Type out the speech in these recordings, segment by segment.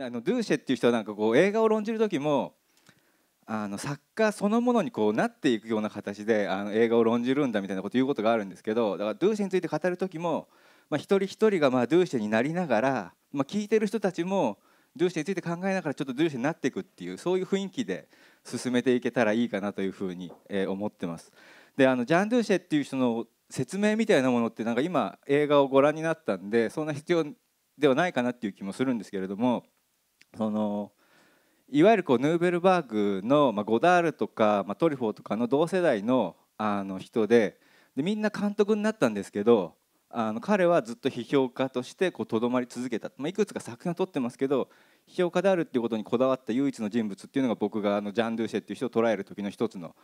あのドゥーシェっていう人はなんかこう映画を論じる時もあの作家そのものにこうなっていくような形であの映画を論じるんだみたいなこと言うことがあるんですけどだからドゥーシェについて語る時も、まあ、一人一人がまあドゥーシェになりながら、まあ、聞いてる人たちもドゥーシェについて考えながらちょっとドゥーシェになっていくっていうそういう雰囲気で進めていけたらいいかなというふうに、え思ってます。であのジャン・ドゥーシェっていう人の説明みたいなものってなんか今映画をご覧になったんでそんな必要ではないかなっていう気もするんですけれどもそのいわゆるこうヌーベルバーグの、まあ、ゴダールとか、まあ、トリフォーとかの同世代のあの人ででみんな監督になったんですけどあの彼はずっと批評家としてとどまり続けた、まあ、いくつか作品を撮ってますけど批評家であるっていうことにこだわった唯一の人物っていうのが僕があのジャン・ドゥシェっていう人を捉える時の一つの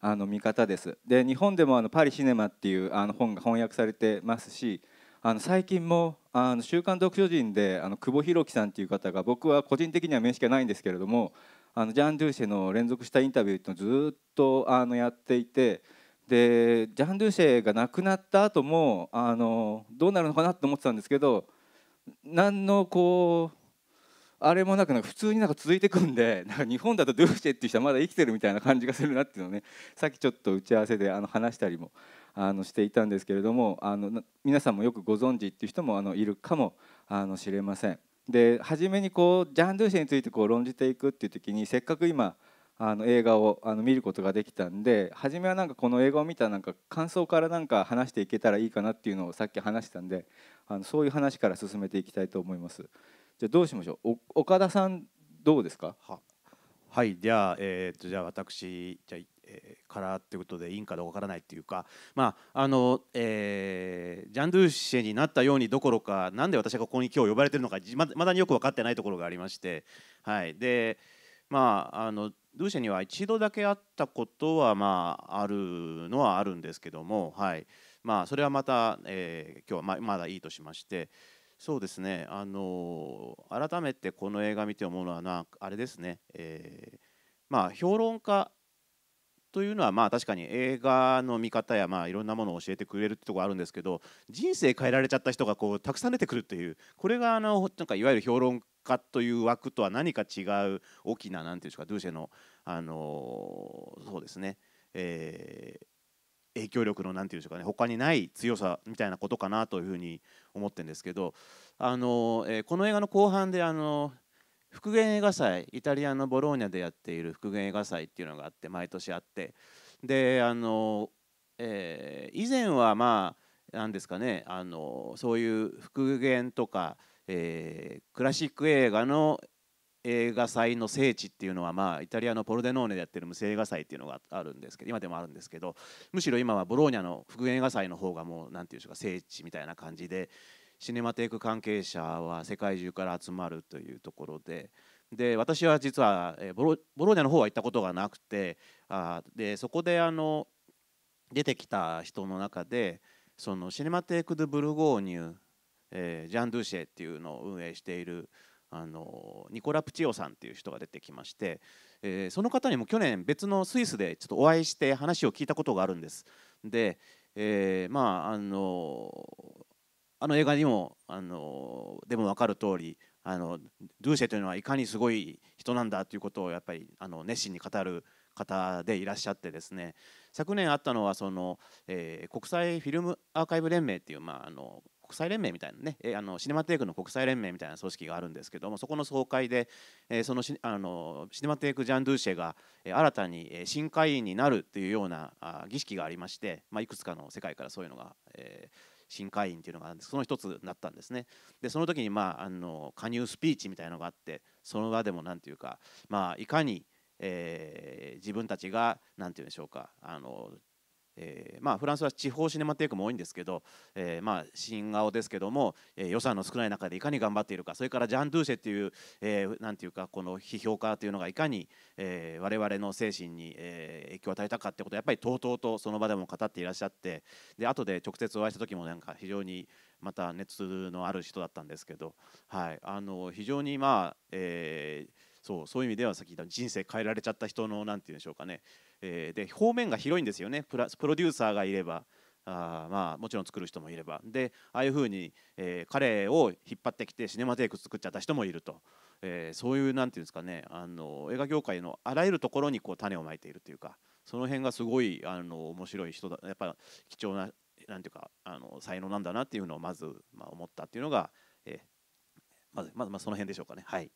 あの見方です。で日本でもあの「パリ・シネマ」っていうあの本が翻訳されてますしあの最近も「あの週刊読書人で」の久保弘樹さんという方が僕は個人的には面識がないんですけれどもあのジャン・ドゥーシェの連続したインタビューっていうのをずっとあのやっていてでジャン・ドゥーシェが亡くなった後もあのどうなるのかなと思ってたんですけど何のこうあれもなく普通になんか続いてくんで なんか日本だとドゥーシェっていう人はまだ生きてるみたいな感じがするなっていうのをねさっきちょっと打ち合わせであの話したりもあのしていたんですけれどもあの皆さんもよくご存知っていう人もあのいるかもあの知れません。で初めにこうジャン・ドゥシェについてこう論じていくっていう時にせっかく今あの映画をあの見ることができたんで初めはなんかこの映画を見たなんか感想からなんか話していけたらいいかなっていうのをさっき話したんであのそういう話から進めていきたいと思います。じゃどうしましょう岡田さんどうですかはいじゃあ,、えー、っとじゃあ私じゃあえからっていうことでいいんかどうかわからないっていうか、まああのえー、ジャン・ドゥーシェになったようにどころかなんで私がここに今日呼ばれてるのかまだによく分かってないところがありまして、はい、でまああのドゥシェには一度だけ会ったことは、まあ、あるのはあるんですけども、はいまあ、それはまた、えー、今日はままだいいとしまして。そうですね、あの改めてこの映画見て思うのはなあれですね、えーまあ、評論家というのはまあ確かに映画の見方やまあいろんなものを教えてくれるってとこあるんですけど人生変えられちゃった人がこうたくさん出てくるっていうこれがあのなんかいわゆる評論家という枠とは何か違う大きな何ていうんですかドゥーシェのあのそうですねえー、影響力の何て言うんでしょうかね他にない強さみたいなことかなというふうに思ってるんですけどあの、えこの映画の後半であの復元映画祭イタリアのボローニャでやっている復元映画祭っていうのがあって毎年あってであの、えー、以前はまあ何ですかねあのそういう復元とか、えー、クラシック映画の映画祭の聖地っていうのは、まあ、イタリアのポルデノーネでやってる無声映画祭っていうのがあるんですけど今でもあるんですけどむしろ今はボローニャの復元映画祭の方がもう何て言うんでしょうか聖地みたいな感じでシネマテーク関係者は世界中から集まるというところでで私は実はボロボローニャの方は行ったことがなくてあでそこであの出てきた人の中でそのシネマテーク・ドゥ・ブルゴーニュ、えー、ジャン・ドゥシェっていうのを運営しているあのニコラ・プチオさんっていう人が出てきまして、えー、その方にも去年別のスイスでちょっとお会いして話を聞いたことがあるんです。で、えー、まああのあの映画にもあのでも分かる通りあのドゥーシェというのはいかにすごい人なんだということをやっぱりあの熱心に語る方でいらっしゃってですね昨年あったのはその、えー、国際フィルムアーカイブ連盟っていう、まあ、あの国際連盟みたいなね、えー、あのシネマテイクの国際連盟みたいな組織があるんですけどもそこの総会で、えー、そのシあのシネマテイク・ジャン・ドゥーシェが、えー、新たに、え新会員になるっていうようなあ儀式がありまして、まあ、いくつかの世界からそういうのが、えー新会員っていうのがあるんですその一つになったんですねでその時にまああの加入スピーチみたいのがあってその場でも何て言うかまあいかにえー、自分たちが何て言うんでしょうかあのえーまあ、フランスは地方シネマテイクも多いんですけど、えーまあ、新顔ですけども、えー、予算の少ない中でいかに頑張っているかそれからジャン・ドゥーシェっていう、えー、なんていうかこの批評家というのがいかに、えー、我々の精神に、えー、影響を与えたかってことをやっぱりとうとうとその場でも語っていらっしゃってで後で直接お会いした時もなんか非常にまた熱のある人だったんですけど、はい、あの非常にまあ、えー、そうそういう意味ではさっき言った人生変えられちゃった人の何て言うんでしょうかねえー、で方面が広いんですよねプラプロデューサーがいればあまあもちろん作る人もいればでああいうふうに、えー、彼を引っ張ってきてシネマテイク作っちゃった人もいると、えー、そういうなんていうんですかねあの映画業界のあらゆるところにこう種をまいているというかその辺がすごいあの面白い人だやっぱ貴重ななんていうかあの才能なんだなっていうのをまず、まあ、思ったっていうのが、えー、まずまずまあその辺でしょうかねはい。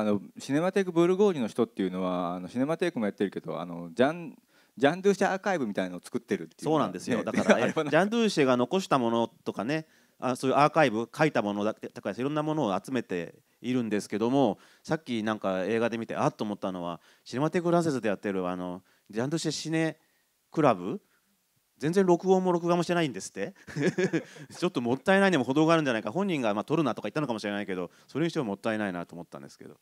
あのシネマテイクブルゴーニュの人っていうのはあのシネマテイクもやってるけどあのジャンジャン・ドゥーシェアーカイブみたいのを作ってるっていう、ね、そうなんですよだから ジャン・ドゥーシェが残したものとかねあそういうアーカイブ書いたものだとかいろんなものを集めているんですけどもさっきなんか映画で見てあっと思ったのはシネマテイク・ランセスでやってるあのジャン・ドゥーシェシネクラブ全然録音も録画もしてないんですって ちょっともったいないにも程があるんじゃないか本人がまあ撮るなとか言ったのかもしれないけどそれにしてももったいないなと思ったんですけど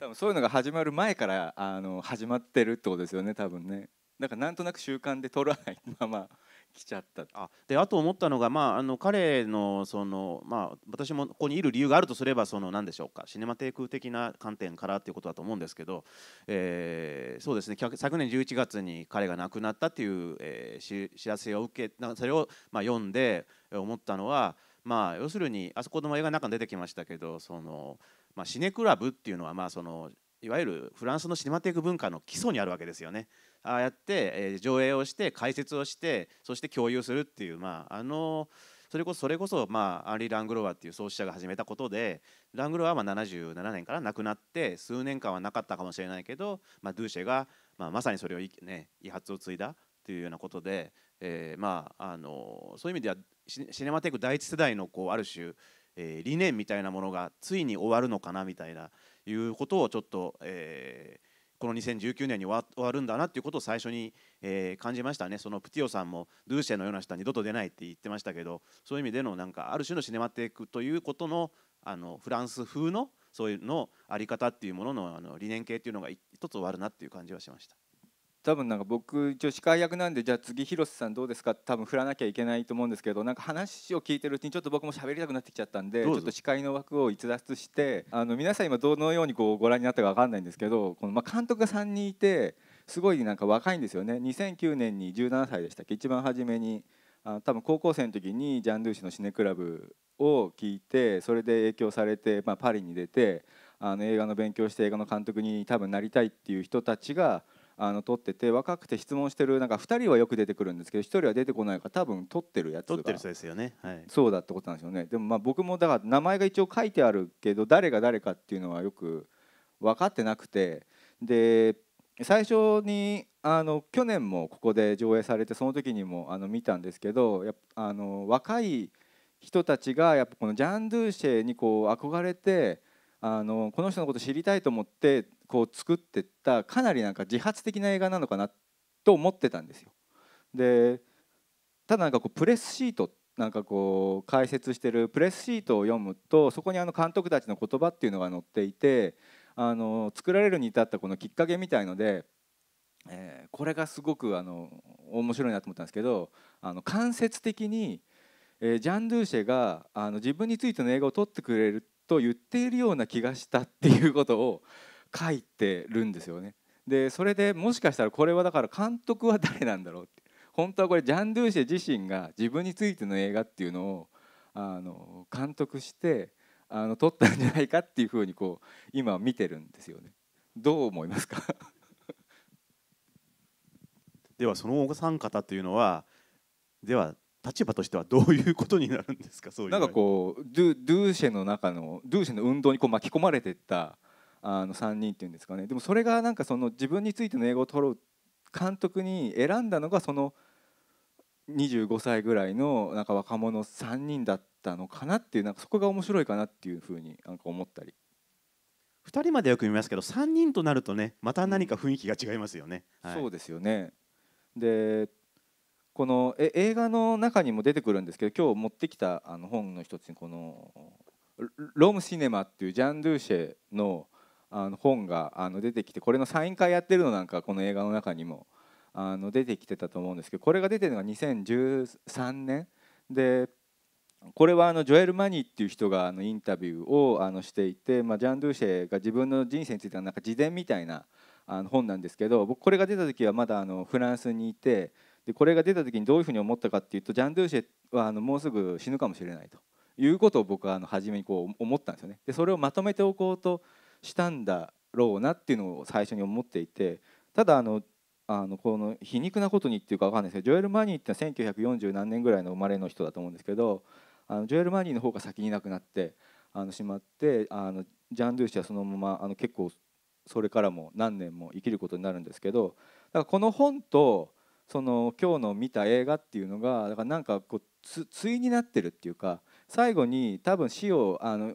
多分そういうのが始まる前からあの始まってるってことですよね多分ねだからなんとなく習慣で撮らないまま来ちゃったあであと思ったのが、まあ、あの彼のその、まあ、私もここにいる理由があるとすればその何でしょうかシネマテイク的な観点からということだと思うんですけど、えー、そうですね昨年11月に彼が亡くなったという、えー、知らせを受けそれを、まあ、読んで思ったのは、まあ、要するにあそこの映画の中に出てきましたけどその、まあ、シネクラブっていうのは、まあ、そのいわゆるフランスのシネマテイク文化の基礎にあるわけですよね。あやって、え上映をして解説をしてそして共有するっていう、まあ、あのそれこそそれこそ、まあ、アンリー・ラングロワっていう創始者が始めたことでラングロワはまあ77年から亡くなって数年間はなかったかもしれないけど、まあ、ドゥーシェが、まあ、まさにそれを、ね、遺発を継いだというようなことで、えー、まあ、あのそういう意味ではシネマテック第一世代のこうある種、えー、理念みたいなものがついに終わるのかなみたいないうことをちょっと、えこの2019年に終わるんだなっていうことを最初に、えー、感じましたねそのプティオさんもドゥーシェのような人は二度と出ないって言ってましたけどそういう意味でのなんかある種のシネマティックということのあのフランス風のそういうのあり方っていうもののあの理念系っていうのが一つ終わるなっていう感じはしました。多分なんか僕一応司会役なんでじゃあ次広瀬さんどうですかって多分振らなきゃいけないと思うんですけどなんか話を聞いてるうちにちょっと僕も喋りたくなってきちゃったんでちょっと司会の枠を逸脱してあの皆さん今どのようにこうご覧になったか分かんないんですけどこのま監督が3人いてすごいなんか若いんですよね2009年に17歳でしたっけ一番初めにあ多分高校生の時にジャン・ドゥーシのシネクラブを聞いてそれで影響されて、まあ、パリに出てあの映画の勉強して映画の監督に多分なりたいっていう人たちがあの撮ってて若くて質問してるなんか2人はよく出てくるんですけど1人は出てこないから多分撮ってるやつが撮ってるそうですよね、はい、そうだってことなんですよねでもまあ僕もだから名前が一応書いてあるけど誰が誰かっていうのはよく分かってなくてで最初にあの去年もここで上映されてその時にもあの見たんですけどやあの若い人たちがやっぱこのジャン・ドゥーシェにこう憧れてあのこの人のこと知りたいと思ってこう作ってったかなりなんか自発的な映画なのかなと思ってたんですよ。でただなんかこうプレスシートなんかこう解説してるプレスシートを読むとそこにあの監督たちの言葉っていうのが載っていてあの作られるに至ったこのきっかけみたいので、えー、これがすごくあの面白いなと思ったんですけどあの間接的に、えー、ジャン・ドゥーシェがあの自分についての映画を撮ってくれると言っているような気がしたっていうことを書いてるんですよね。でそれでもしかしたらこれはだから監督は誰なんだろうって本当はこれジャン・ドゥーシェ自身が自分についての映画っていうのをあの監督してあの撮ったんじゃないかっていうふうにこう今見てるんですよね。どう思いますか ではそのお三方というのはでは立場としてはどういうことになるんですかそういうなんかこうドゥドゥーシェの中のドゥーシェの運動にこう巻き込まれてったあの3人っていうんですかねでもそれがなんかその自分についての英語を取ろう監督に選んだのがその25歳ぐらいのなんか若者3人だったのかなっていうなんかそこが面白いかなっていうふうになんか思ったり2人までよく見ますけど3人となるとねまた何か雰囲気が違いますよね。はい、そうですよねでこのえ映画の中にも出てくるんですけど今日持ってきたあの本の一つにこの「ロムシネマ」っていうジャン・ドゥーシェのあの本があの出てきてこれのサイン会やってるのなんかこの映画の中にもあの出てきてたと思うんですけどこれが出てるのが2013年でこれはあのジョエル・マニーっていう人があのインタビューをあのしていて、まあ、ジャン・ドゥシェが自分の人生についてはなんか自伝みたいなあの本なんですけど僕これが出た時はまだあのフランスにいてでこれが出た時にどういうふうに思ったかっていうとジャン・ドゥシェはあのもうすぐ死ぬかもしれないということを僕はあの初めにこう思ったんですよね。でそれをまとめておこうとしたんだろうなっていうのを最初に思っていてただあのあのこの皮肉なことにっていうか分かんないですけどジョエル・マニーってのは1940何年ぐらいの生まれの人だと思うんですけどあのジョエル・マニーの方が先に亡くなってあのしまってあのジャン・ドゥーシはそのままあの結構それからも何年も生きることになるんですけどだからこの本とその今日の見た映画っていうのがだからなんかこう対になってるっていうか最後に多分死をあの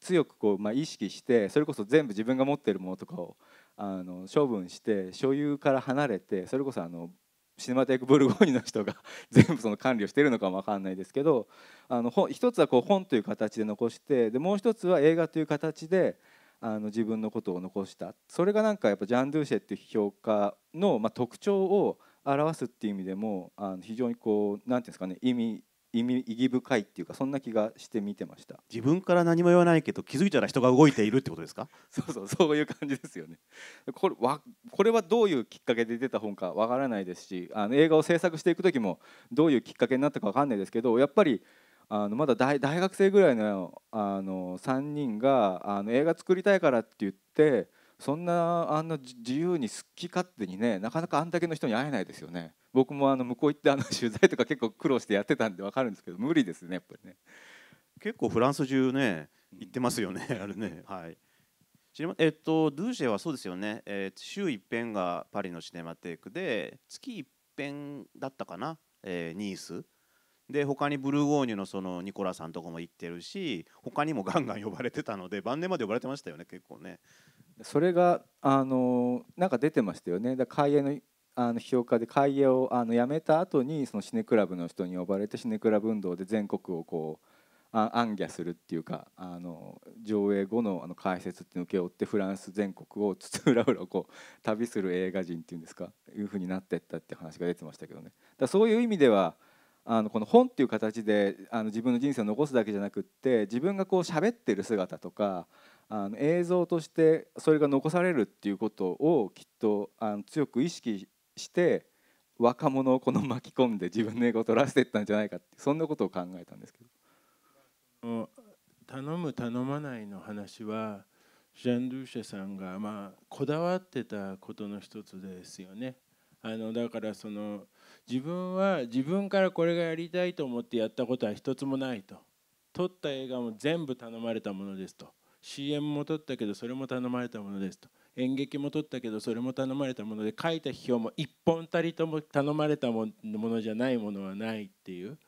強くこう、まあ、意識してそれこそ全部自分が持ってるものとかをあの処分して所有から離れてそれこそあのシネマテックブルゴーニュの人が 全部その管理をしてるのかも分かんないですけどあの一つはこう本という形で残してでもう一つは映画という形であの自分のことを残したそれがなんかやっぱジャン・ドゥーシェっていう評価の、まあ、特徴を表すっていう意味でもあの非常にこう何て言うんですかね意味意味意義深いっていうかそんな気がして見てました自分から何も言わないけど気づいたら人が動いているってことですか そうそうそういう感じですよねこれわこれはどういうきっかけで出た本かわからないですしあの映画を制作していく時もどういうきっかけになったかわかんないですけどやっぱりあのまだ大学生ぐらいのあの3人があの映画作りたいからって言ってそんなあの自由に好き勝手にねなかなかあんだけの人に会えないですよね。僕もあの向こう行ってあの 取材とか結構苦労してやってたんで分かるんですけど無理ですねやっぱりね結構フランス中ね行ってますよね、うん、あれねはいえっとドゥーシェはそうですよね、えー、週一遍がパリのシネマテイクで月一遍だったかな、えー、ニースで他にブルーゴーニュのそのニコラさんとかも行ってるし他にもガンガン呼ばれてたので晩年まで呼ばれてましたよね結構ねそれがあのなんか出てましたよねだ開演のあの批評家で開議をあの辞めた後にそのシネクラブの人に呼ばれてシネクラブ運動で全国をこう暗挙するっていうかあの上映後のあの解説っていうのを請け負ってフランス全国をつつうらうらこう旅する映画人っていうんですかいうふうになってったって話が出てましたけどねだそういう意味ではあのこの本っていう形であの自分の人生を残すだけじゃなくって自分がこう喋ってる姿とかあの映像としてそれが残されるっていうことをきっとあの強く意識して若者をこの巻き込んで自分の映画を撮らせてったんじゃないかってそんなことを考えたんですけど頼む頼まないの話はジャン・ドゥシェさんが、まあ、こだわってたことの一つですよね。あのだからその自分は自分からこれがやりたいと思ってやったことは一つもないと撮った映画も全部頼まれたものですと CM も撮ったけどそれも頼まれたものですと演劇も撮ったけどそれも頼まれたもので書いた批評も一本たりとも頼まれたものじゃないものはないっていう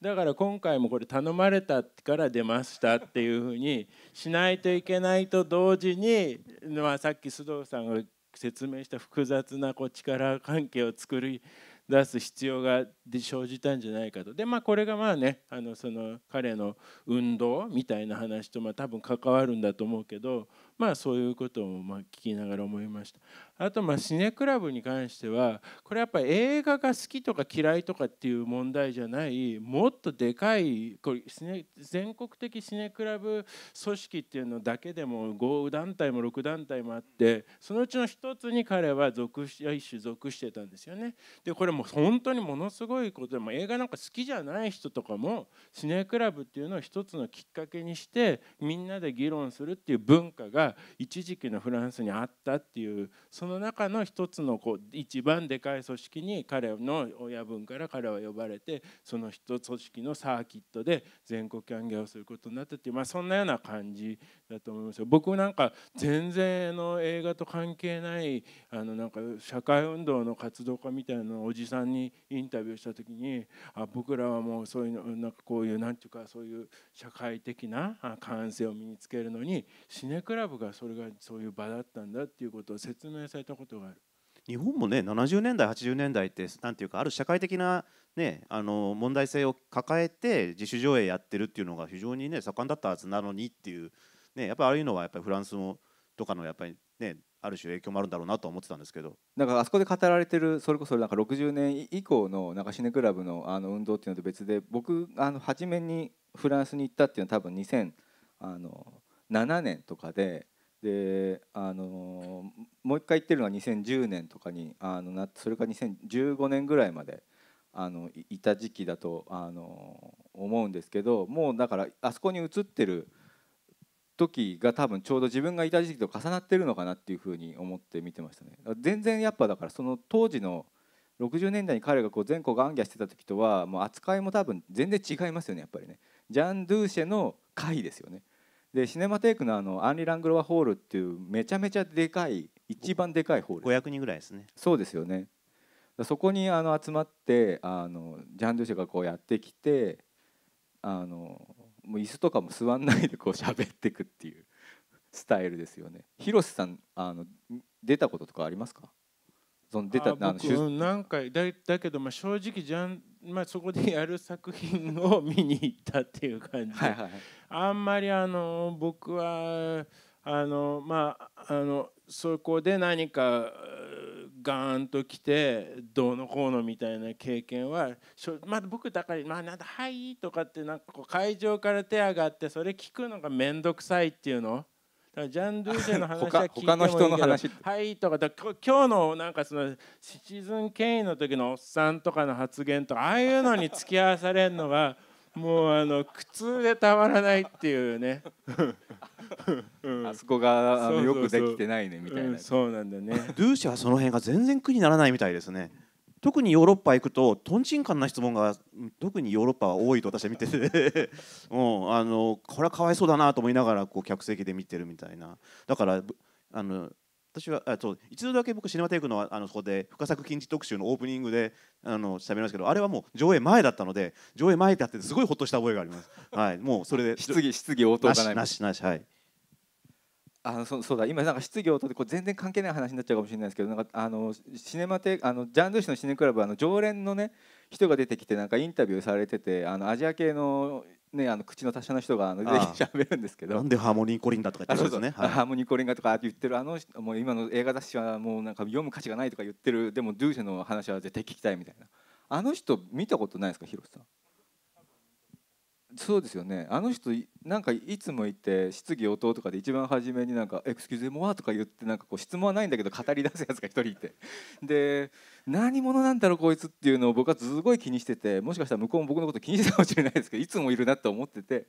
だから今回もこれ頼まれたから出ましたっていうふうにしないといけないと同時に、まあ、さっき須藤さんが説明した複雑なこう力関係を作り出す必要が生じたんじゃないかとでまあこれがまあねあのその彼の運動みたいな話とまあ多分関わるんだと思うけどまあそういうことをま聞きながら思いましたあとまあシネクラブに関してはこれやっぱ映画が好きとか嫌いとかっていう問題じゃないもっとでかいこれ全国的シネクラブ組織っていうのだけでも5団体も6団体もあってそのうちの1つに彼は属し一種属してたんですよね。でこれも本当にものすごいことでも映画なんか好きじゃない人とかもシネクラブっていうのを一つのきっかけにしてみんなで議論するっていう文化が一時期のフランスにあったっていうそのの中の一つのこう一番でかい組織に彼の親分から彼は呼ばれてその一組織のサーキットで全国歓迎をすることになったっていう、まあ、そんなような感じだと思います僕なんか全然の映画と関係ないあのなんか社会運動の活動家みたいなおじさんにインタビューした時にあ僕らはもうそういうのなんかこういうなんていうかそういう社会的な感性を身につけるのにシネクラブがそれがそういう場だったんだっていうことを説明されえたことがある。日本もね70年代80年代ってなんていうかある社会的な、ね、あの問題性を抱えて自主上映やってるっていうのが非常にね盛んだったはずなのにっていう、ね、やっぱりああいうのはやっぱりフランスもとかのやっぱりねある種影響もあるんだろうなと思ってたんですけどなんかあそこで語られてるそれこそなんか60年以降のなんかシネクラブのあの運動っていうのと別で僕あの初めにフランスに行ったっていうのは多分2007年とかでであのもう一回行ってるのは2010年とかにあのそれか2015年ぐらいまであのいた時期だとあの思うんですけどもうだからあそこに写ってる時が多分ちょうど自分がいた時期と重なってるのかなっていうふうに思って見てましたね。全然やっぱだからその当時の60年代に彼がこう全国行脚してた時とはもう扱いも多分全然違いますよねやっぱりね。ジャン・ドゥーシェの回ですよね。でシネマテイクのあのアンリ・ラングロワホールっていうめちゃめちゃでかい一番でかいホール500人ぐらいですねそうですよねそこにあの集まってあのジャン・ドゥシェがこうやってきてあのもう椅子とかも座んないでこう喋ってくっていうスタイルですよね広瀬さんあの出たこととかありますかその出たあの僕、ん、何回だだけど、まあ、正直ジャンまあ、そこでやる作品を見に行ったっていう感じ、はいはい、あんまりあの僕はあのまああのそこで何かガーンと来てどうのこうのみたいな経験はまあ、僕だから「まあ、なんだはい」とかってなんかこう会場から手上がってそれ聞くのが面倒くさいっていうのだからジャン・ドゥージの話は聞いてもいいけど話はいとかだ今日のなんかそのシチズン権威の時のおっさんとかの発言とかああいうのに付き合わされるのが もうあの苦痛でたまらないっていうねうん、あそこがあのよくできてないねみたいな、うん、そうなんだねドゥーシャはその辺が全然苦にならないみたいですね特にヨーロッパ行くととんちんかんな質問が特にヨーロッパは多いと私は見てて うあのこれはかわいそうだなと思いながらこう客席で見てるみたいなだからあの私はあう一度だけ僕シネマテイクのあのそこで深作禁止特集のオープニングであの喋りますけどあれはもう上映前だったので上映前ってあってすごいほっとした覚えがありますはいもうそれで 質疑質疑応答がないなしなしはいあのそそうだ今なんか失業とこう全然関係ない話になっちゃうかもしれないですけどなんかあのシネマテあのジャンルゥのシネクラブあの常連のね人が出てきてなんかインタビューされててあのアジア系のね、あの口の達者の人があのぜひ喋るんですけどなんでハーモニーコリンだとか言ってるんですね、はい、ハーモニーコリンだとか言ってるあのもう今の映画雑誌はもうなんか読む価値がないとか言ってるでもドゥーシェの話は絶対聞きたいみたいなあの人見たことないですか広瀬さんそうですよねあの人なんかいつもいて質疑応答とかで一番初めになんか「エクスキューズモア」とか言ってなんかこう質問はないんだけど語り出すやつが一人いてで何者なんだろうこいつっていうのを僕はすごい気にしててもしかしたら向こうも僕のこと気にしてたかもしれないですけどいつもいるなって思ってて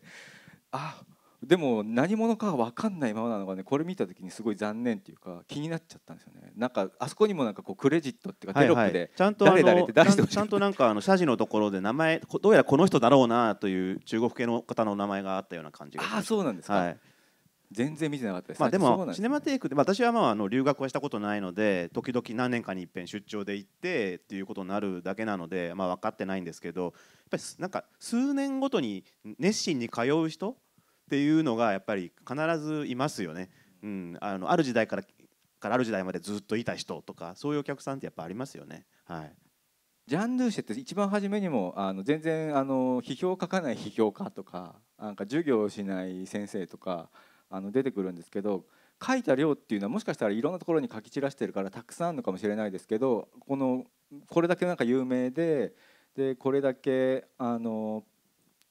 ああでも何者か分かんないままなのがねこれ見た時にすごい残念っていうか気になっちゃったんですよねなんかあそこにもなんかこうクレジットっていうかテロップで、ちゃんと誰々って出してちゃんとなんかあの社事のところで名前どうやらこの人だろうなという中国系の方の名前があったような感じがあそうなんですか、はい全然見てなかったです、まあ、でもシネマテイクで、私はまああの留学はしたことないので時々何年かにいっぺん出張で行ってっていうことになるだけなので、まあ、分かってないんですけどやっぱりなんか数年ごとに熱心に通う人っていうのがやっぱり必ずいますよね。うん、あのある時代からからある時代までずっといた人とかそういうお客さんってやっぱありますよね。はい、ジャン・ドゥーシェって一番初めにもあの全然あの批評を書かない批評家とかなんか授業をしない先生とかあの出てくるんですけど書いた量っていうのはもしかしたらいろんなところに書き散らしてるからたくさんあるのかもしれないですけどこのこれだけなんか有名ででこれだけあの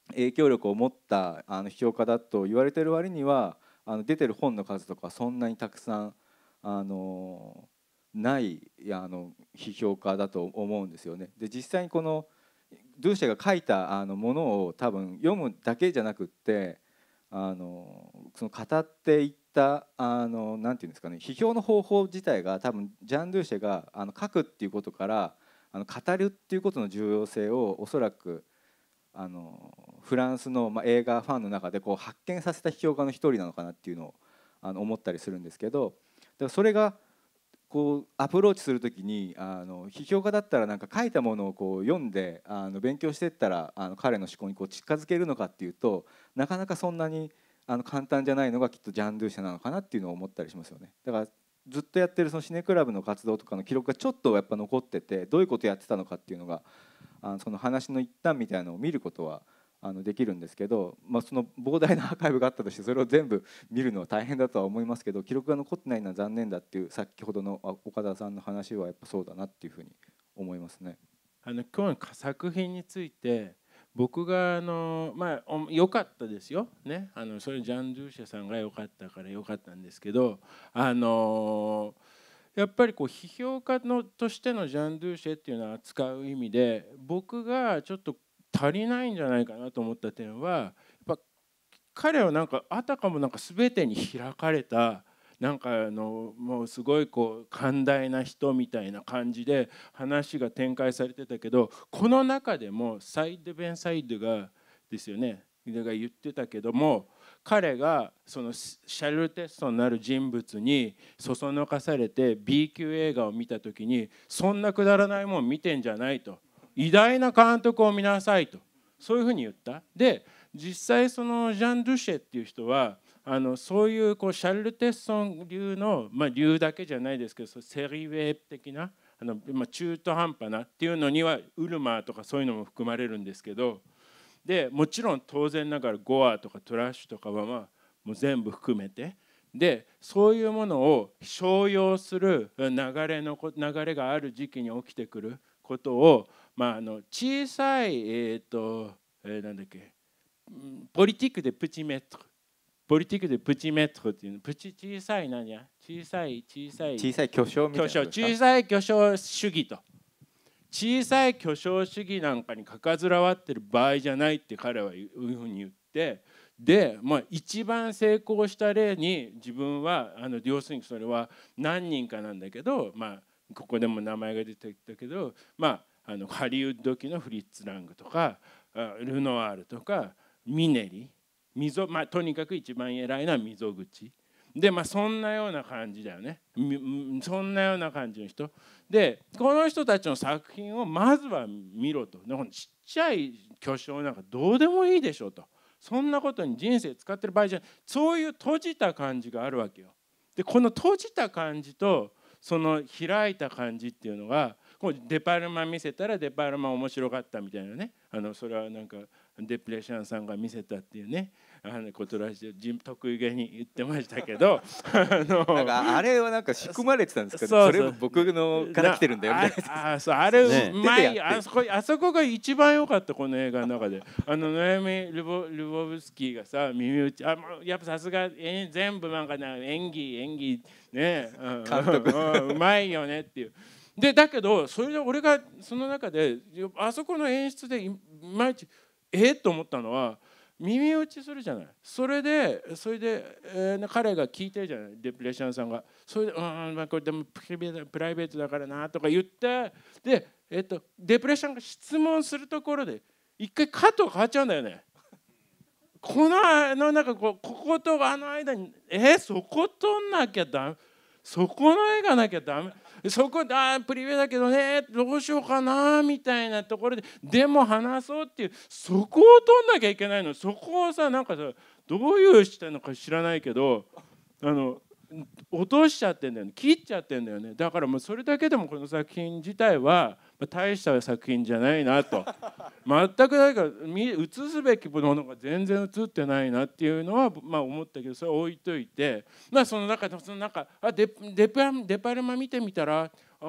影響力を持ったあの批評家だと言われてる割にはあの出てる本の数とかそんなにたくさんあのないあの批評家だと思うんですよね。で実際にこのドゥーシェが書いたあのものを多分読むだけじゃなくってあのその語っていったあのなんていうんですかね批評の方法自体が多分ジャン・ドゥーシェがあの書くっていうことからあの語るっていうことの重要性をおそらくあのフランスの、ま映画ファンの中でこう発見させた批評家の一人なのかなっていうのをあの思ったりするんですけどだそれがこうアプローチする時にあの批評家だったらなんか書いたものをこう読んであの勉強していったらあの彼の思考にこう近づけるのかっていうとなかなかそんなにあの簡単じゃないのがきっとジャン・ドゥー社なのかなっていうのを思ったりしますよね。だからずっとやってるそのシネクラブの活動とかの記録がちょっとやっぱ残っててどういうことやってたのかっていうのがあのその話の一端みたいなのを見ることはあのできるんですけど、まあ、その膨大なアーカイブがあったとしてそれを全部見るのは大変だとは思いますけど記録が残ってないのは残念だっていう先ほどの岡田さんの話はやっぱそうだなっていうふうに思いますね。あの今日の作品について僕があのまあ良かったですよねあのそれジャン・ドゥシェさんが良かったから良かったんですけどあのやっぱりこう批評家のとしてのジャン・ドゥシェっていうのは扱う意味で僕がちょっと足りないんじゃないかなと思った点はやっぱ彼はなんかあたかもなんか全てに開かれたなんかあのもうすごいこう寛大な人みたいな感じで話が展開されてたけどこの中でもサイド・ベン・サイドがですよねが言ってたけども彼がそのシャルル・テストになる人物にそそのかされて B 級映画を見た時にそんなくだらないもん見てんじゃないと。偉大な監督を見なさいとそういうふうに言ったで実際そのジャン・ドゥシェっていう人はあのそういうこうシャルル・テッソン流の、まあ、流だけじゃないですけどセリウェー的なあの、まあ、中途半端なっていうのにはウルマーとかそういうのも含まれるんですけどでもちろん当然ながらゴアとかトラッシュとかは、まあ、もう全部含めてでそういうものを商用する流れの流れがある時期に起きてくることをまあ、あの小さい、えーとえー、なんだっけポリティックでプチメートルポリティックでプチメートルっていうのプチ小さい何や小さい小さい小さい巨匠みたいな小さい巨匠主義と小さい巨匠主義なんかにかかずらわってる場合じゃないって彼はいうふうに言ってで、まあ、一番成功した例に自分はあの要するにそれは何人かなんだけど、まあ、ここでも名前が出てきたけど、まあ、あのハリウッド期のフリッツ・ラングとかルノワールとかミネリ溝、まあ、とにかく一番偉いのは溝口でまあそんなような感じだよねそんなような感じの人でこの人たちの作品をまずは見ろとちっちゃい巨匠なんかどうでもいいでしょとそんなことに人生使ってる場合じゃないそういう閉じた感じがあるわけよ。でこの閉じた感じとその開いた感じっていうのがこうデパルマ見せたらデパルマ面白かったみたいなねあのそれはなんかデプレッシャンさんが見せたっていうねあのことらしい得意げに言ってましたけどあのなんかあれはなんか仕組まれてたんですけどそれ僕のから来てるんだよねあそうあれ、ね、あそこあそこが一番良かったこの映画の中であのノエミ・ルボルボブスキーがさ耳打ちあやっぱさすが全部なんかな演技演技ね、うん、監督うまいよねっていうでだけどそれで俺がその中であそこの演出でいまいちえっと思ったのは耳打ちするじゃないそれでそれで、えー、彼が聞いてるじゃないデプレッシャンさんがそれで「うん、まあ、これでもプライベートだからな」とか言ってで、えー、っと、デプレッシャンが質問するところで一回カットが変わっちゃうんだよね。このあのなんかここことあの間にえー、そことんなきゃダメそこの絵がなきゃダメそこあプリベだけどねどうしようかなみたいなところででも話そうっていうそこを取んなきゃいけないのそこをさなんかさどういうしたのか知らないけどあの落としちゃってんだよね切っちゃってんだよねだからもうそれだけでもこの作品自体は大した作品じゃないなと 全くなか映すべきものが全然映ってないなっていうのはまあ思ったけどそれ置いといてまあその中でその中あデデパデパルマ見てみたらう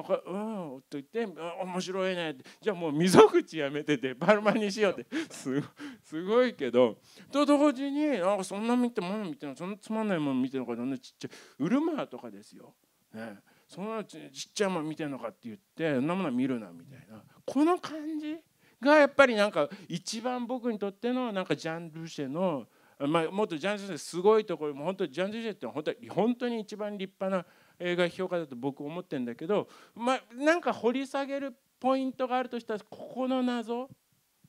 ん」と言って「面白いね」じゃあもう溝口やめててパルマにしようってすごいけどと同時に「あそんな見てもの見てのそんなつまんないもの見てるのかどんなちっちゃいウルマーとかですよ。ねそのちちっちゃいもの見てんのかって言ってそんなもの見るなみたいなこの感じがやっぱりなんか一番僕にとってのなんかジャン・ルシェのまあ、もっとジャン・ジュシェすごいところも本当ジャン・ジュシェって本当本当に一番立派な映画評価だと僕思ってるんだけど、まあ、なんか掘り下げるポイントがあるとしたらここの謎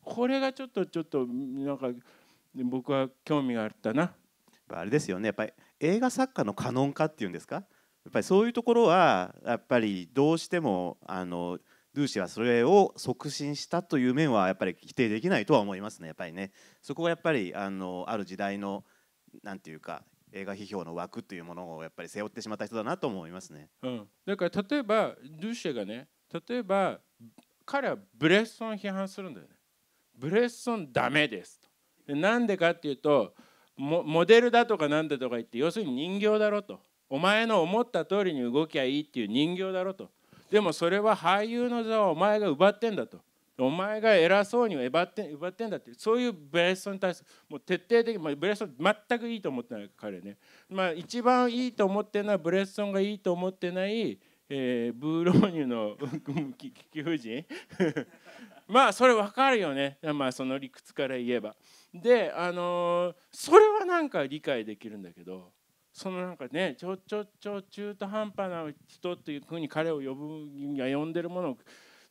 これがちょっとちょっとなんか僕は興味があったな。あれですよねやっぱり映画作家のカノン化っていうんですかやっぱりそういうところはやっぱりどうしてもあのルーシーはそれを促進したという面はやっぱり否定できないとは思いますねやっぱりねそこがやっぱりあのある時代のなんていうか映画批評の枠というものをやっぱり背負ってしまった人だなと思いますね。うん、だから例えばドゥシェがね例えば彼はブレッソン批判するんだよね。ブレッソンダメですと。なんでかっていうとモデルだとかなんだとか言って要するに人形だろと。お前の思った通りに動きゃいいっていう人形だろと。でもそれは俳優の座をお前が奪ってんだと。お前が偉そうに奪って奪ってんだってそういうブレストに対するもう徹底的に、まあ、ブレスト全くいいと思ってない彼ね、まあ、一番いいと思ってるのはブレストンがいいと思ってない、えー、ブーローニュの貴婦人まあそれ分かるよね、まあ、その理屈から言えばであのー、それはなんか理解できるんだけどそのなんかねちょちょちょ中途半端な人っていうふうに彼を呼ぶが呼んでるものを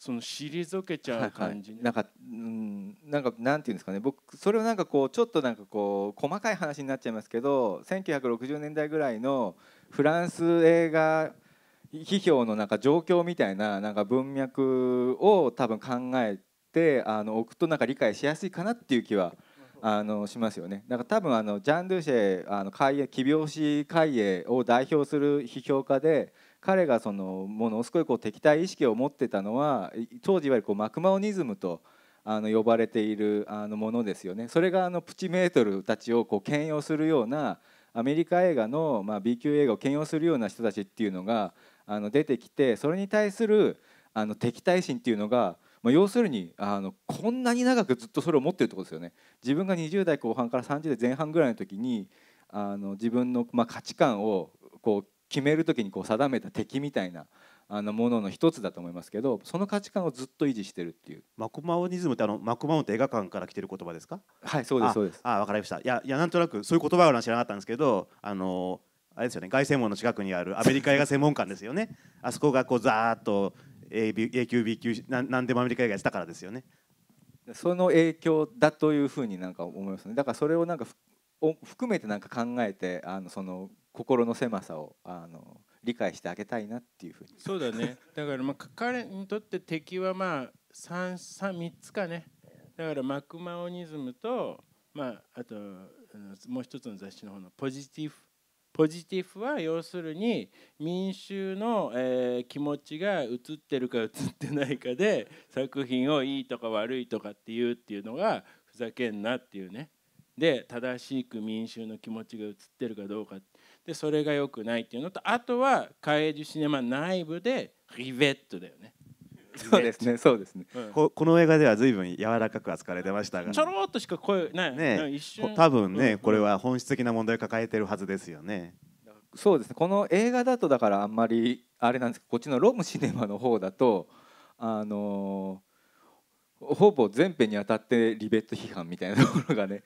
その退けちゃう感じね、ね、はい、なんか、うん、なんかなんていうんですかね僕それをなんかこうちょっとなんかこう細かい話になっちゃいますけど1960年代ぐらいのフランス映画批評のなんか状況みたいななんか文脈を多分考えてあの置くとなんか理解しやすいかなっていう気はあのしますよね。なんか多分あのジャン・ドゥシェあの海奇病死海英を代表する批評家で彼がそのものすごいこう敵対意識を持ってたのは当時いわゆるこうマクマオニズムとあの呼ばれているあのものですよね。それがあのプチメートルたちをこう兼用するようなアメリカ映画の、まあ、B 級映画を兼用するような人たちっていうのがあの出てきてそれに対するあの敵対心っていうのが、まあ、要するにあのこんなに長くずっとそれを持ってるってことですよね。自分が20代後半から30代前半ぐらいの時にあの自分の、まあ、価値観をこう決める時にこう定めた敵みたいなあのものの一つだと思いますけどその価値観をずっと維持してるっていうマクマオニズムってあのマクマオンって映画館から来てる言葉ですかはいそうですそうですああ分かりましたいやいやなんとなくそういう言葉は知らなかったんですけどあのあれですよね凱旋門の近くにあるアメリカ映画専門館ですよね あそこがこうざーッと A, B A 級 B 級な何でもアメリカ映画やってたからですよねその影響だというふうになんか思いますねだからそれをなんかお含めてなんか考えてあのその心の狭さをあの理解してあげたいなっていうふうにそうだねだからまあ彼にとって敵はまあ 3, 3, 3つかねだからマクマオニズムと、まあ、あともう一つの雑誌の方のポジティブポジティブは要するに民衆の、えー、気持ちが映ってるか映ってないかで作品をいいとか悪いとかっていうっていうのがふざけんなっていうねで正しく民衆の気持ちが映ってるかどうかっでそれが良くないっていうのとあとはカエージュシネマ内部でリベットだよね。そうですね、そうですね。うん、ここの映画では随分柔らかく扱われてましたが、ちょろっとしか声ないね。一瞬多分ね、うん、これは本質的な問題を抱えてるはずですよね。そうですね。この映画だとだからあんまりあれなんですけど、こっちのロムシネマの方だとあのーほぼ全編にあたってリベット批判みたいなところがね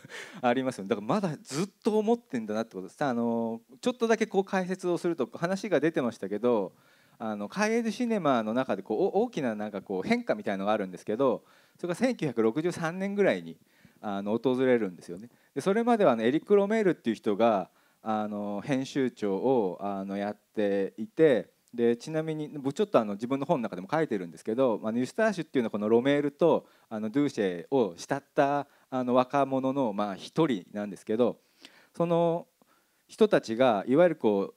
ありますよ、ね、だからまだずっと思ってんだなってことですあのちょっとだけこう解説をすると話が出てましたけどあのカエルシネマの中でこう大きななんかこう変化みたいのがあるんですけどそれが1963年ぐらいにあの訪れるんですよね。でそれまでは、ね、エリック・ロメールっていう人があの編集長をあのやっていて。でちなみに僕ちょっとあの自分の本の中でも書いてるんですけどあのユスターシュっていうのはこのロメールとあのドゥーシェを慕ったあの若者のま一人なんですけどその人たちがいわゆるこ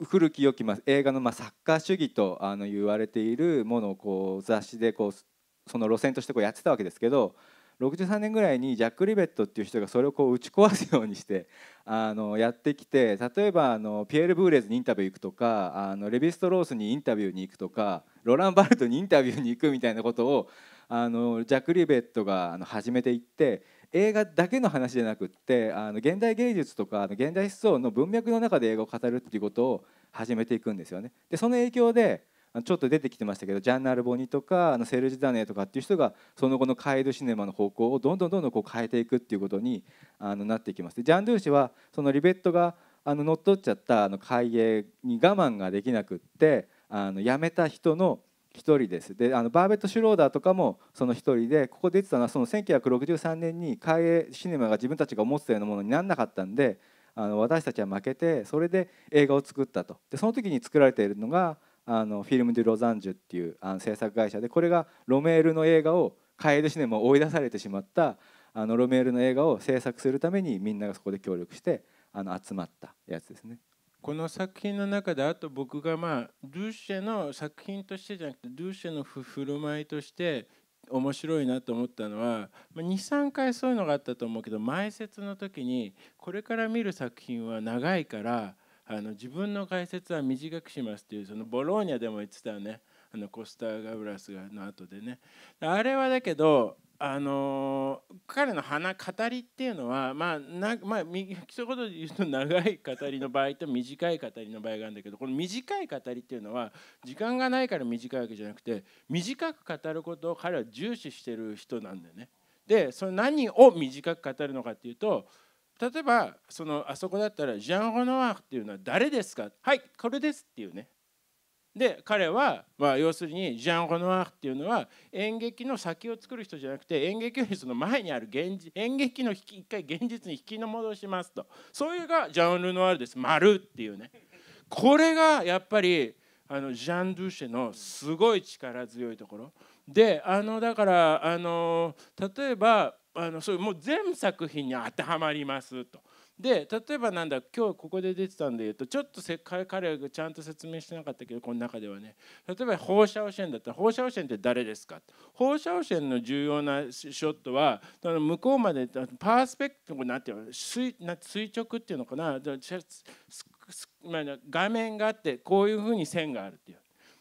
う古き良き映画のまあカー主義とあの言われているものをこう雑誌でこうその路線としてこうやってたわけですけど63年ぐらいにジャック・リベットっていう人がそれをこう打ち壊すようにして あのやってきて例えばあのピエール・ブーレズにインタビュー行くとかあのレヴィ・ストロースにインタビューに行くとかロラン・バルトにインタビューに行くみたいなことをあのジャック・リベットがあの始めていって映画だけの話じゃなくってあの現代芸術とかあの現代思想の文脈の中で映画を語るっていうことを始めていくんですよね。でその影響でちょっと出てきてましたけどジャンナル・ボニとかあのセルジ・ダネとかっていう人がその後のカイド・シネマの方向をどんどんどんどんこう変えていくっていうことにあのなっていきます。でジャン・ドゥーシはそのリベットがあの乗っ取っちゃったあの海泳に我慢ができなくってあの辞めた人の一人ですであのバーベット・シュローダーとかもその一人でここで言ってたのはその1963年に海映シネマが自分たちが思ってたようなものになんなかったんであの私たちは負けてそれで映画を作ったとでその時に作られているのがあのフィルム・デュ・ロザンジュっていうあの制作会社でこれがロメールの映画を楓シネマを追い出されてしまったあのロメールの映画を制作するためにみんながそこで協力してあの集まったやつですね。この作品の中であと僕がまあドゥッシェの作品としてじゃなくてドゥッシェの振る舞いとして面白いなと思ったのは23回そういうのがあったと思うけど前説の時にこれから見る作品は長いから。あの自分の解説は短くしますっていうそのボローニャでも言ってたよねあのコスター・ガブラスの後でねあれはだけどあの彼の花語りっていうのはまあな、まあ、一言で言うと長い語りの場合と短い語りの場合があるんだけどこの短い語りっていうのは時間がないから短いわけじゃなくて短く語ることを彼は重視してる人なんだよね。でその何を短く語るのかっていうと例えばそのあそこだったら「ジャン・ホノワークっていうのは誰ですか?」「はいこれです」っていうねで彼は、まあ、要するにジャン・ホノワークっていうのは演劇の先を作る人じゃなくて演劇よりその前にある現実演劇の一回現実に引きの戻しますとそれがジャン・ルノワールです「丸っていうねこれがやっぱりあのジャン・ドゥシェのすごい力強いところであのだからあの例えばあのそういうもう全作品に当てはまりますと。で例えばなんだ今日ここで出てたんで言うとちょっとせ彼がちゃんと説明してなかったけどこの中ではね例えば放射汚染だったら放射汚染って誰ですか放射汚染の重要なショットはその向こうまでパースペクトなんていうの垂垂直っていうのかな画面があってこういうふうに線があるっていう。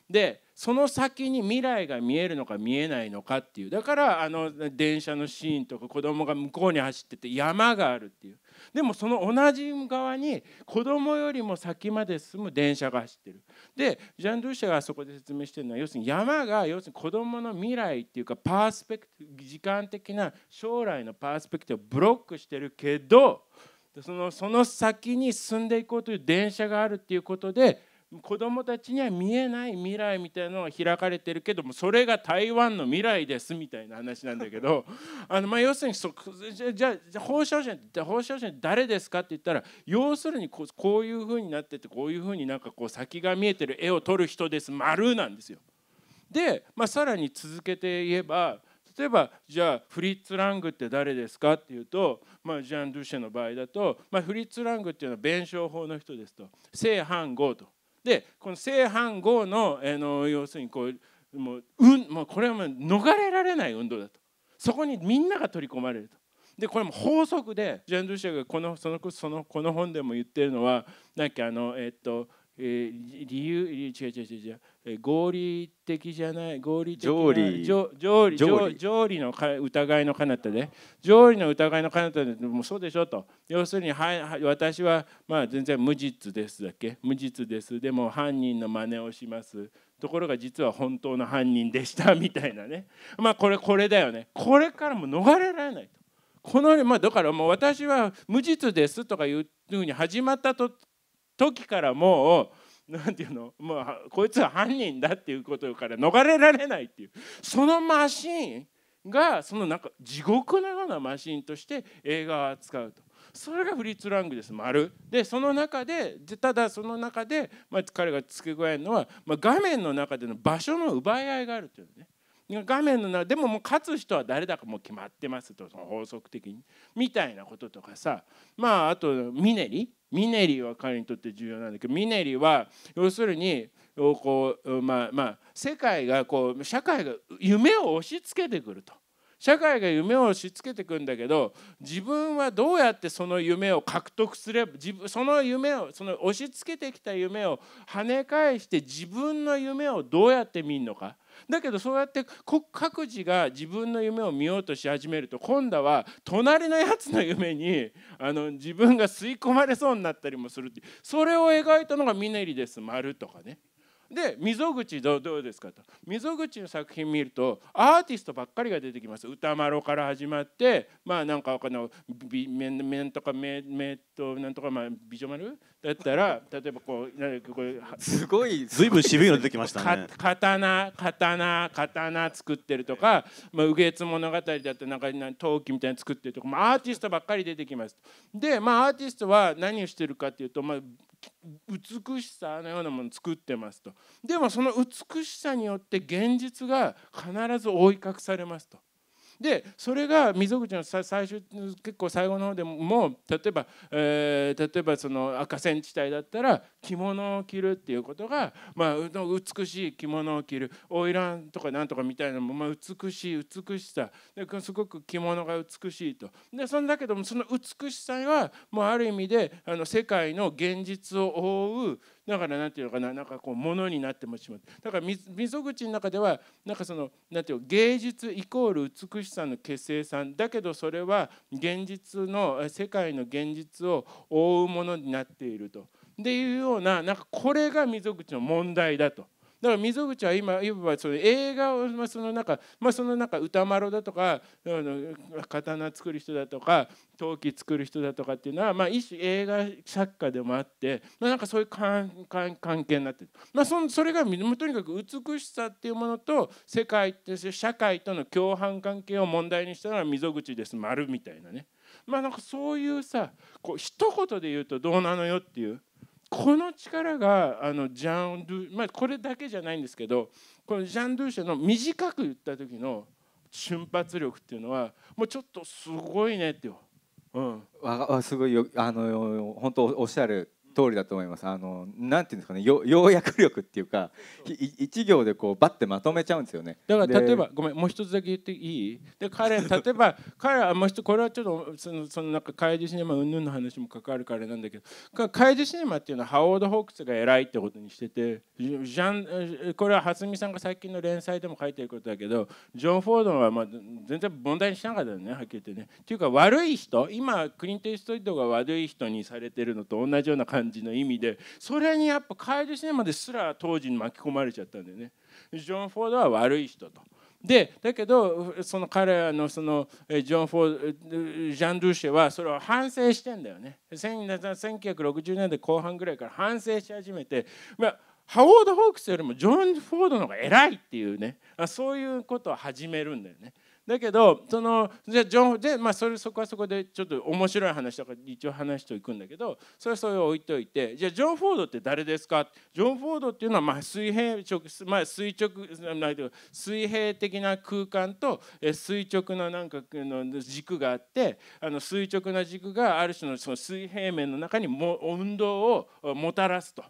でその先に未来が見えるのか見えないのかっていうだからあの電車のシーンとか子供が向こうに走ってて山があるっていうでもその同じ側に子供よりも先まで進む電車が走ってるでジャン・ドゥシャがそこで説明してるのは要するに山が要するに子供の未来っていうかパースペク時間的な将来のパースペクティブをブロックしてるけどそのその先に進んでいこうという電車があるっていうことで子どもたちには見えない未来みたいなのが開かれてるけどもそれが台湾の未来ですみたいな話なんだけど あの、まあ、要するにそじゃあ放射線放射線誰ですかって言ったら要するにこういうふうになっててこういうふうになんかこう先が見えてる絵を撮る人です丸なんですよ。で、まあ、さらに続けて言えば例えばじゃあフリッツ・ラングって誰ですかっていうと、まあ、ジャン・ドゥシェの場合だと、まあ、フリッツ・ラングっていうのは弁証法の人ですと正反合とでこの正反合のあの要するにこうもう,、うん、もうこれはもう逃れられない運動だとそこにみんなが取り込まれると。でこれも法則でジェン・ドゥシェがこのそのそのこの本でも言ってるのはなんかあのえっとえー、理由違う違う違う違う合理的じゃない合理的条理条理条理の疑いの彼方で条理の疑いの彼方でもうそうでしょと要するには私はまあ全然無実ですだっけ無実ですでも犯人の真似をしますところが実は本当の犯人でしたみたいなねまあこれこれだよねこれからも逃れられないとこのまあだからもう私は無実ですとかいうふうに始まったと時からもう何て言うのもうこいつは犯人だっていうことから逃れられないっていうそのマシンがそのなんか地獄のようなマシンとして映画を扱うと。それがフリッツ・ラングです丸でその中でただその中で、まあ、彼が付け加えるのは、まあ、画面の中での場所の奪い合いがあるというね画面の中でももう勝つ人は誰だかもう決まってますとその法則的にみたいなこととかさまああとミネリミネリは彼にとって重要なんだけどミネリは要するにこうまあまあ世界がこう社会が夢を押し付けてくると。社会が夢を押し付けてくんだけど自分はどうやってその夢を獲得すれば自分その夢をその押し付けてきた夢を跳ね返して自分の夢をどうやって見るのかだけどそうやって各自が自分の夢を見ようとし始めると今度は隣のやつの夢にあの自分が吸い込まれそうになったりもするってそれを描いたのがミネリです「丸とかね。で溝口どうですかと溝口の作品見るとアーティストばっかりが出てきます歌丸から始まってまあなんかこの美面とか目となんとかまあ美女丸だったら例えばこうなんかこれすごい随分渋いの出てきましたね刀刀刀作ってるとかまあ右月物語だった、なんか陶器みたいの作ってるとかまあアーティストばっかり出てきますでまあアーティストは何をしてるかっていうとまあ美しさのようなものを作ってますとでもその美しさによって現実が必ず覆い隠されますとでそれが溝口の最終結構最後の方でも例えば、えー、例えばその赤線地帯だったら着物を着るっていうことが、まあ、美しい着物を着る花魁とかなんとかみたいなのも、まあ、美しい美しさですごく着物が美しいとでそんだけどもその美しさはもうある意味であの世界の現実を覆うだから何て言うのかななんかこう物になってもしまうだから溝口の中ではなんかその何て言う芸術イコール美しさの結成さんだけどそれは現実の世界の現実を覆うものになっていると。でいうようななんかこれが溝口の問題だと。だから溝口は今言えばその映画を、まあ、その中、まあ、その中歌丸だとかあの刀作る人だとか陶器作る人だとかっていうのは、まあ、一種映画作家でもあって、まあ、なんかそういう関係になってる、まあ、そそれがとにかく美しさっていうものと世界って社会との共犯関係を問題にしたのは溝口です丸みたいなね。まあなんかそういうさこう一言で言うとどうなのよっていうこの力があのジャン・ドゥ、まあ、これだけじゃないんですけどこのジャン・ドゥーシャの短く言った時の瞬発力っていうのはもうちょっとすごいねってよ。うん、わすごいよあの本当おっしゃる通りだと思いますあのなんていうんですかねよ要約力っていうか一行でこうバってまとめちゃうんですよねだから例えばごめんもう一つだけ言っていいで彼 例えば彼はもう一これはちょっとそのそのなんか怪獣シネマ云々の話も関わるからなんだけど怪獣シネマっていうのはハオード・ホークスが偉いってことにしててジャンこれは蓮見さんが最近の連載でも書いてることだけどジョン・フォードはまあ全然問題にしなかったよねはっきり言ってねっていうか悪い人今クリント・イーストイッドが悪い人にされてるのと同じような感じ感じの意味でそれにやっぱカイル・シネマですら当時に巻き込まれちゃったんだよね。ジョン・フォードは悪い人とでだけどその彼らのそのジョン・フォージャン・ドゥシェはそれを反省してんだよね1960年代後半ぐらいから反省し始めて、まあ、ハウォード・ホークスよりもジョン・フォードの方が偉いっていうねそういうことを始めるんだよね。だけどそのじゃョンで、まあ、それそこはそこでちょっと面白い話とか一応話しておくんだけどそれはそれを置いといてじゃあジョン・フォードって誰ですかジョン・フォードっていうのはまあ水平直、まあ、垂直ない水平的な空間と垂直ななんかの軸があってあの垂直な軸がある種のその水平面の中にも運動をもたらすと。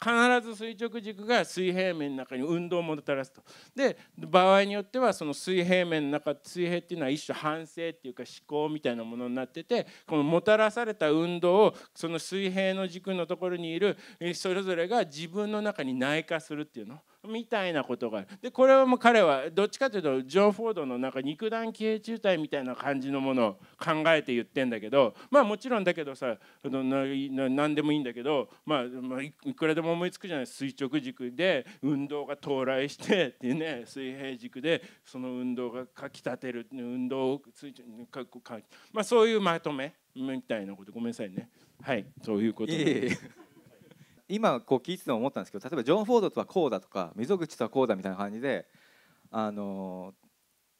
必ず垂直軸が水平面の中に運動をもたらすと。で場合によってはその水平面の中水平っていうのは一種反省っていうか思考みたいなものになっててこのもたらされた運動をその水平の軸のところにいるそれぞれが自分の中に内化するっていうの。みたいなことがあるでこれはもう彼はどっちかというとジョン・フォードのなんか肉弾系中隊みたいな感じのものを考えて言ってんだけどまあもちろんだけどさ何でもいいんだけど、まあ、まあいくらでも思いつくじゃない垂直軸で運動が到来してっていうね水平軸でその運動がかきたてる運動をかかまあそういうまとめみたいなことごめんなさいねはいそういうことで。いえいえ今こう聞いてても思ったんですけど例えばジョン・フォードとはこうだとか溝口とはこうだみたいな感じであの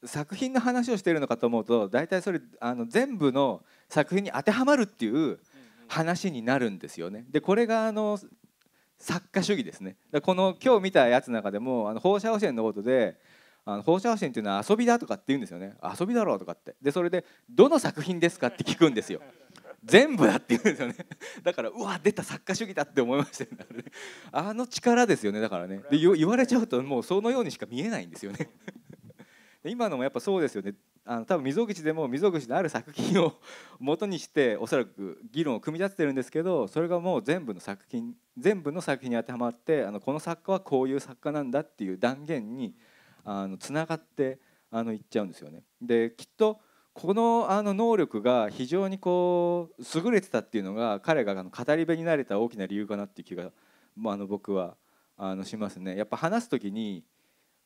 作品の話をしているのかと思うと大体それあの全部の作品に当てはまるっていう話になるんですよね。でこれがあの作家主義ですねでこの今日見たやつの中でもあの放射汚染のことであの放射汚染っていうのは遊びだとかって言うんですよね遊びだろうとかってでそれでどの作品ですかって聞くんですよ全部だって言うんですよね だからうわ出た作家主義だって思いましたよね あの力ですよねだからねで言われちゃうともうそのようにしか見えないんですよね 今のもやっぱそうですよねあの多分溝口でも溝口のある作品を元にしておそらく議論を組み立ててるんですけどそれがもう全部の作品全部の作品に当てはまってあのこの作家はこういう作家なんだっていう断言につながってあのいっちゃうんですよね。できっとこのあの能力が非常にこう優れてたっていうのが彼があの語り部になれた大きな理由かなっていう気が、まあ、あの僕はあのしますね。やっぱ話す時に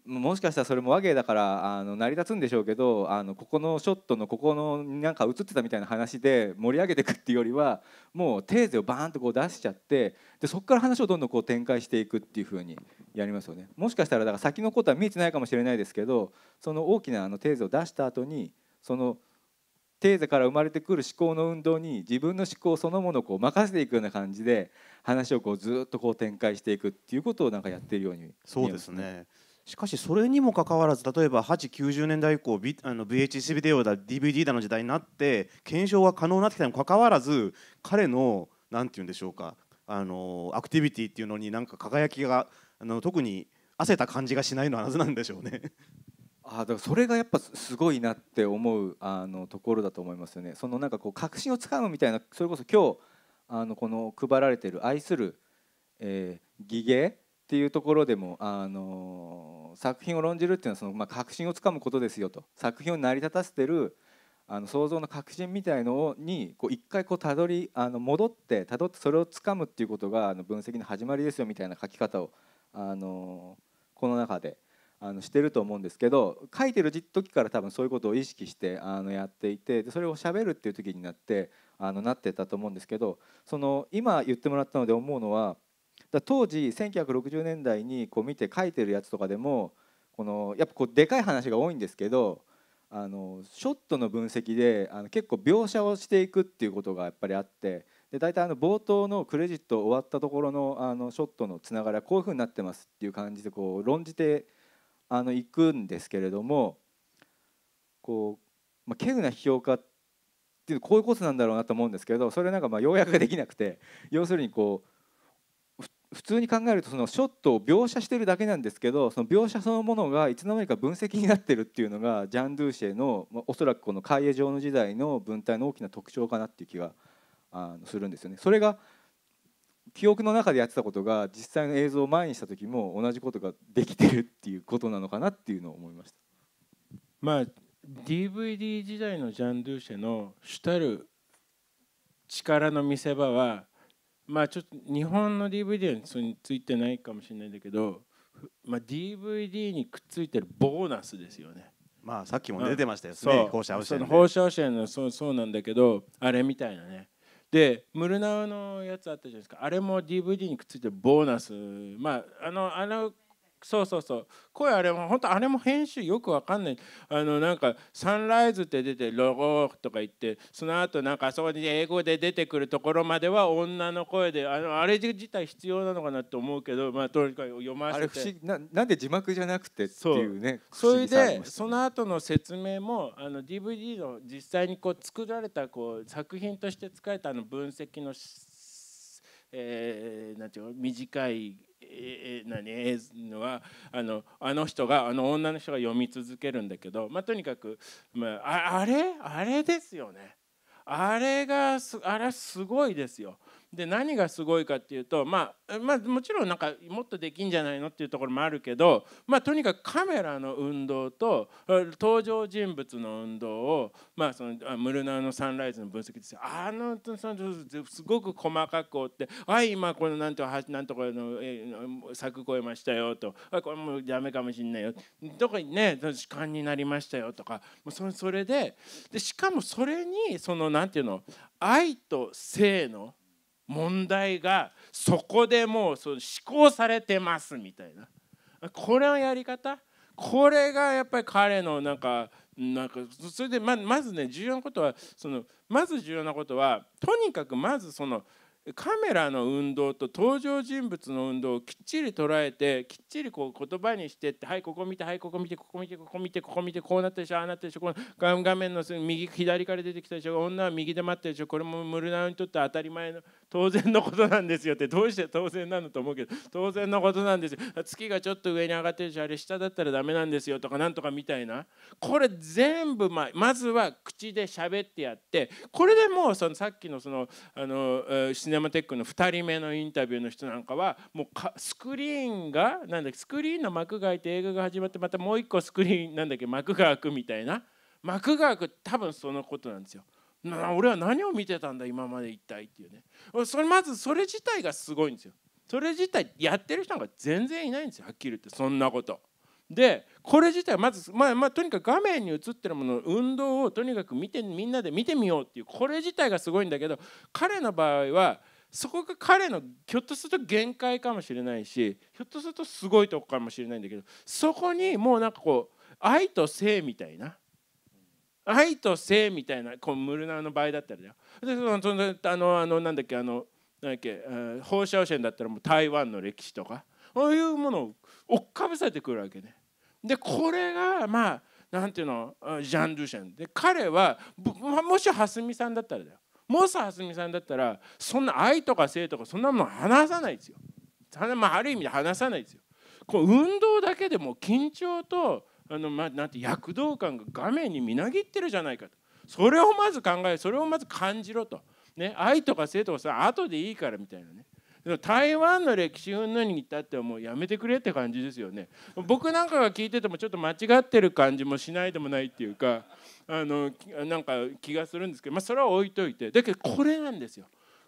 もしかしたらそれも和芸だからあの成り立つんでしょうけどあのここのショットのここのなんか映ってたみたいな話で盛り上げていくっていうよりはもうテーゼをバーンとこう出しちゃってでそこから話をどんどんこう展開していくっていう風にやりますよねもしかしたらだから先のことは見えてないかもしれないですけどその大きなあのテーゼを出した後にそのテーゼから生まれてくる思考の運動に自分の思考そのものをこう任せていくような感じで話をこうずっとこう展開していくっていうことをなんかやってるように、ね、そうですねしかしそれにもかかわらず例えば890年代以降、v、あの h s ビデオだ DVD だの時代になって検証が可能になってきたにもかかわらず彼の何て言うんでしょうかあのアクティビティっていうのになんか輝きがあの特に焦った感じがしないのはなぜなんでしょうねあだからそれがやっぱすごいなって思うあのところだと思いますよね。そのなんかこう確信をつかむみたいなそれこそ今日あのこの配られてる愛する、えー、芸っていうところでもあの作品を論じるっていうのはそのまあ確信をつかむことですよと作品を成り立たせてるあの想像の確信みたいのにこう一回こうたどりあの戻ってたどってそれをつかむっていうことがあの分析の始まりですよみたいな書き方をあのこの中であのしてると思うんですけど書いてる時から多分そういうことを意識してあのやっていてでそれをしゃべるっていう時になってあのなってたと思うんですけどその今言ってもらったので思うのはだ当時1960年代にこう見て書いてるやつとかでもこのやっぱこうでかい話が多いんですけどあのショットの分析であの結構描写をしていくっていうことがやっぱりあってで大体あの冒頭のクレジット終わったところのあのショットのつながりはこういうふうになってますっていう感じでこう論じて。あの行くんですけれどもこう、まあ、稀有な批評家っていうこういうことなんだろうなと思うんですけどそれなんかまあ要約ができなくて要するにこう普通に考えるとそのショットを描写してるだけなんですけどその描写そのものがいつの間にか分析になってるっていうのがジャン・ドゥーシェの、まあ、おそらくこの海江城の時代の文体の大きな特徴かなっていう気があのするんですよね。それが記憶の中でやってたことが実際の映像を前にした時も同じことができてるっていうことなのかなっていうのを思いました。まあ DVD 時代のジャン・ドゥーシェの主たる力の見せ場はまあちょっと日本の DVD についてないかもしれないんだけど、まあ、DVD にくっついてるボーナスですよね。まあさっきも出てましたよね、う放射汚染放射汚染のそうそうなんだけどあれみたいなねでムルナウのやつあったじゃないですかあれも DVD にくっついてボーナスまああのあのそうそうそう声あれも本当あれも編集よくわかんないあのなんかサンライズって出てロゴとか言ってその後なんかあそこに英語で出てくるところまでは女の声であのあれ自体必要なのかなと思うけどまあとにかく読ませてあれ不思議ななんで字幕じゃなくてっていうねそれでその後の説明もあの DVD の実際にこう作られたこう作品として使えたの分析のえー、なんていうの短いえ何えのはあのあの人があの女の人が読み続けるんだけど、まあ、とにかく、まあ、あれあれですよねあれがあれすごいですよで何がすごいかっていうと、まあ、まあもちろんなんかもっとできんじゃないのっていうところもあるけど、まあ、とにかくカメラの運動と登場人物の運動を、まあ、そのムルナーのサンライズの分析ですあのすごく細かく追って「はい今このなんとなんとかの柵越えましたよ」と「これもうダメかもしんないよ」とかにね主観になりましたよとかそれそれででしかもそれにそのなんていうの愛と性の問題がそこでもうその施行されてますみたいなこれのやり方これがやっぱり彼のなんかなんかそれでままずね重要なことはそのまず重要なことはとにかくまずそのカメラの運動と登場人物の運動をきっちり捉えてきっちりこう言葉にしてってはいここ見てはいここ見てここ見てここ見てここ見てこうなったでしょああなったでしょこの画面の右左から出てきたでしょ女は右で待ってるでしょこれもムルナウにとって当たり前の当然のことなんですよってどうして当然なのと思うけど当然のことなんですよ月がちょっと上に上がってるしあれ下だったらダメなんですよとかなんとかみたいなこれ全部ままずは口で喋ってやってこれでもうそのさっきのそのあのシネマテックの2人目のインタビューの人なんかはもうかスクリーンがなんだっけスクリーンの幕が開いて映画が始まってまたもう一個スクリーンなんだっけ幕が開くみたいな幕が開く多分そのことなんですよ。俺は何を見てたんだ今まで一体っていうねそれまずそれ自体がすごいんですよそれ自体やってる人が全然いないんですよはっきり言ってそんなことでこれ自体まず、まあまあ、とにかく画面に映ってるもの運動をとにかく見てみんなで見てみようっていうこれ自体がすごいんだけど彼の場合はそこが彼のひょっとすると限界かもしれないしひょっとするとすごいとこかもしれないんだけどそこにもうなんかこう愛と性みたいな愛と性みたいなこうムルナーの場合だったらだよでそのあのあのなんだっけあのなんだっけ放射線だったらもう台湾の歴史とかそういうものを追っかぶせてくるわけね。でこれがまあなんていうのジャン・ドゥシェンで彼はもし蓮見さんだったらだよもし蓮見さんだったらそんな愛とか性とかそんなもの話さないですよ、まあ、ある意味で話さないですよこう運動だけでも緊張とあの、ま、なんて躍動感が画面にみなぎってるじゃないかとそれをまず考えそれをまず感じろと、ね、愛とか性とかさ後でいいからみたいなね台湾の歴史云々に至ってはもうやめてくれって感じですよね僕なんかが聞いててもちょっと間違ってる感じもしないでもないっていうかあのなんか気がするんですけど、まあ、それは置いといてだけどこれなんですよ。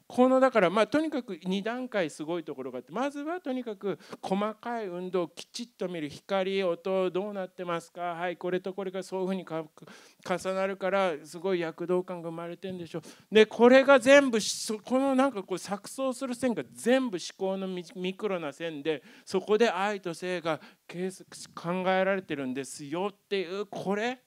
このだからまあとにかく2段階すごいところがあってまずはとにかく細かい運動をきちっと見る光音どうなってますかはいこれとこれがそういうふうに重なるからすごい躍動感が生まれてんでしょうでこれが全部このなんかこう錯綜する線が全部思考のミクロな線でそこで愛と性が考えられてるんですよっていうこれ